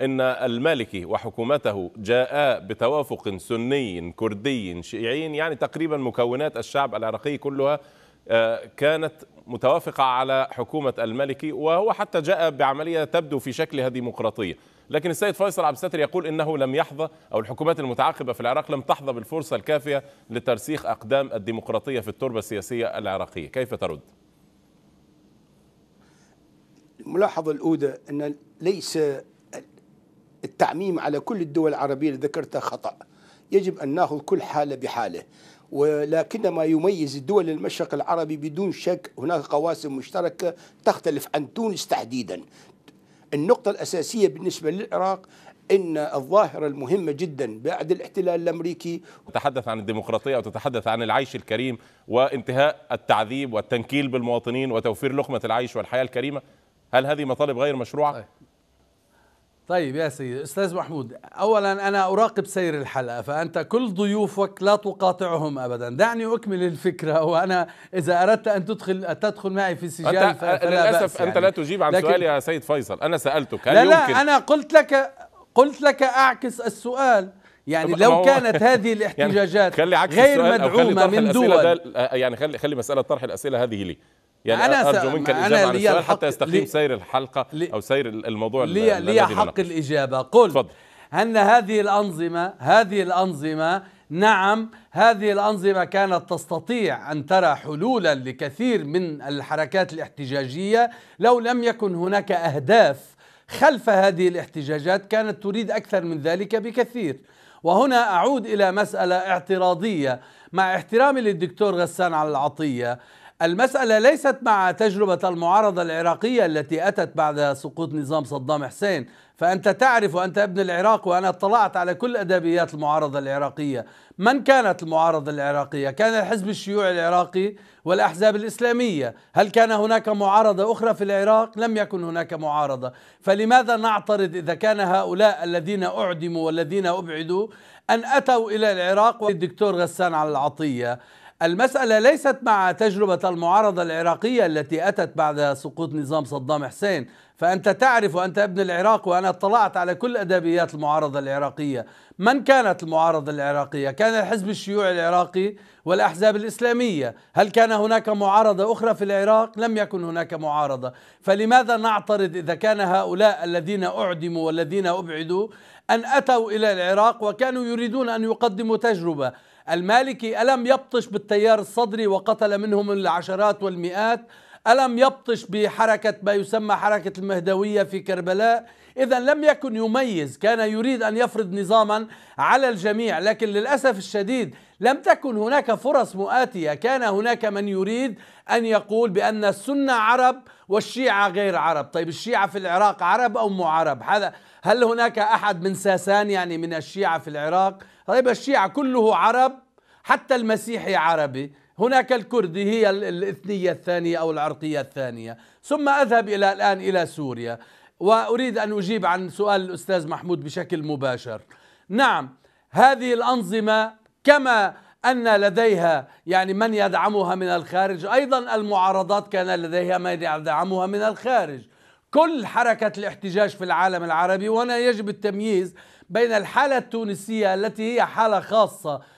أن المالكي وحكومته جاء بتوافق سني كردي شيعي يعني تقريبا مكونات الشعب العراقي كلها آه، كانت متوافقة على حكومة المالكي وهو حتى جاء بعملية تبدو في شكلها ديمقراطية لكن السيد فيصل عبد الستر يقول انه لم يحظى او الحكومات المتعاقبه في العراق لم تحظى بالفرصه الكافيه لترسيخ اقدام الديمقراطيه في التربه السياسيه العراقيه، كيف ترد؟ الملاحظة الأولى أن ليس التعميم على كل الدول العربية اللي ذكرتها خطأ يجب أن نأخذ كل حالة بحاله ولكن ما يميز الدول المشرق العربي بدون شك هناك قواسم مشتركة تختلف عن تونس تحديدا النقطة الأساسية بالنسبة للعراق ان الظاهره المهمه جدا بعد الاحتلال الامريكي تتحدث عن الديمقراطيه وتتحدث عن العيش الكريم وانتهاء التعذيب والتنكيل بالمواطنين وتوفير لقمه العيش والحياه الكريمه هل هذه مطالب غير مشروعه طيب. طيب يا سيدي استاذ محمود اولا انا اراقب سير الحلقه فانت كل ضيوفك لا تقاطعهم ابدا دعني اكمل الفكره وانا اذا اردت ان تدخل تدخل معي في سجال أنت فلا للاسف يعني. انت لا يعني. تجيب عن سؤالي يا سيد فيصل انا سالتك هل لا لا انا قلت لك قلت لك اعكس السؤال يعني لو كانت هذه يعني الاحتجاجات يعني خلي عكس غير مدعومه من دول يعني خلي خلي مساله طرح الاسئله هذه لي يعني أنا أرجو منك الإجابة عن السؤال حتى يستقيم سير الحلقة أو سير الموضوع لي لي حق الإجابة قل أن هذه الأنظمة هذه الأنظمة نعم هذه الأنظمة كانت تستطيع أن ترى حلولا لكثير من الحركات الاحتجاجية لو لم يكن هناك أهداف خلف هذه الاحتجاجات كانت تريد أكثر من ذلك بكثير وهنا أعود إلى مسألة اعتراضية مع احترامي للدكتور غسان على العطية المسألة ليست مع تجربة المعارضة العراقية التي أتت بعد سقوط نظام صدام حسين فأنت تعرف وأنت ابن العراق وأنا اطلعت على كل أدبيات المعارضة العراقية من كانت المعارضة العراقية؟ كان الحزب الشيوعي العراقي والأحزاب الإسلامية هل كان هناك معارضة أخرى في العراق؟ لم يكن هناك معارضة فلماذا نعترض إذا كان هؤلاء الذين أعدموا والذين أبعدوا أن أتوا إلى العراق والدكتور غسان على العطية المسألة ليست مع تجربة المعارضة العراقية التي أتت بعد سقوط نظام صدام حسين فأنت تعرف وأنت ابن العراق وأنا اطلعت على كل أدبيات المعارضة العراقية من كانت المعارضة العراقية؟ كان الحزب الشيوعي العراقي والأحزاب الإسلامية هل كان هناك معارضة أخرى في العراق؟ لم يكن هناك معارضة فلماذا نعترض إذا كان هؤلاء الذين أعدموا والذين أبعدوا أن أتوا إلى العراق وكانوا يريدون أن يقدموا تجربة المالكي ألم يبطش بالتيار الصدري وقتل منهم العشرات والمئات ألم يبطش بحركة ما يسمى حركة المهدوية في كربلاء إذا لم يكن يميز كان يريد أن يفرض نظاما على الجميع لكن للأسف الشديد لم تكن هناك فرص مؤاتية كان هناك من يريد أن يقول بأن السنة عرب والشيعة غير عرب طيب الشيعة في العراق عرب أو معرب هذا هل هناك أحد من ساسان يعني من الشيعة في العراق طيب الشيعة كله عرب حتى المسيحي عربي هناك الكردي هي الإثنية الثانية أو العرقية الثانية ثم أذهب إلى الآن إلى سوريا وأريد أن أجيب عن سؤال الأستاذ محمود بشكل مباشر نعم هذه الأنظمة كما أن لديها يعني من يدعمها من الخارج أيضا المعارضات كان لديها من يدعمها من الخارج كل حركة الاحتجاج في العالم العربي وهنا يجب التمييز بين الحالة التونسية التي هي حالة خاصة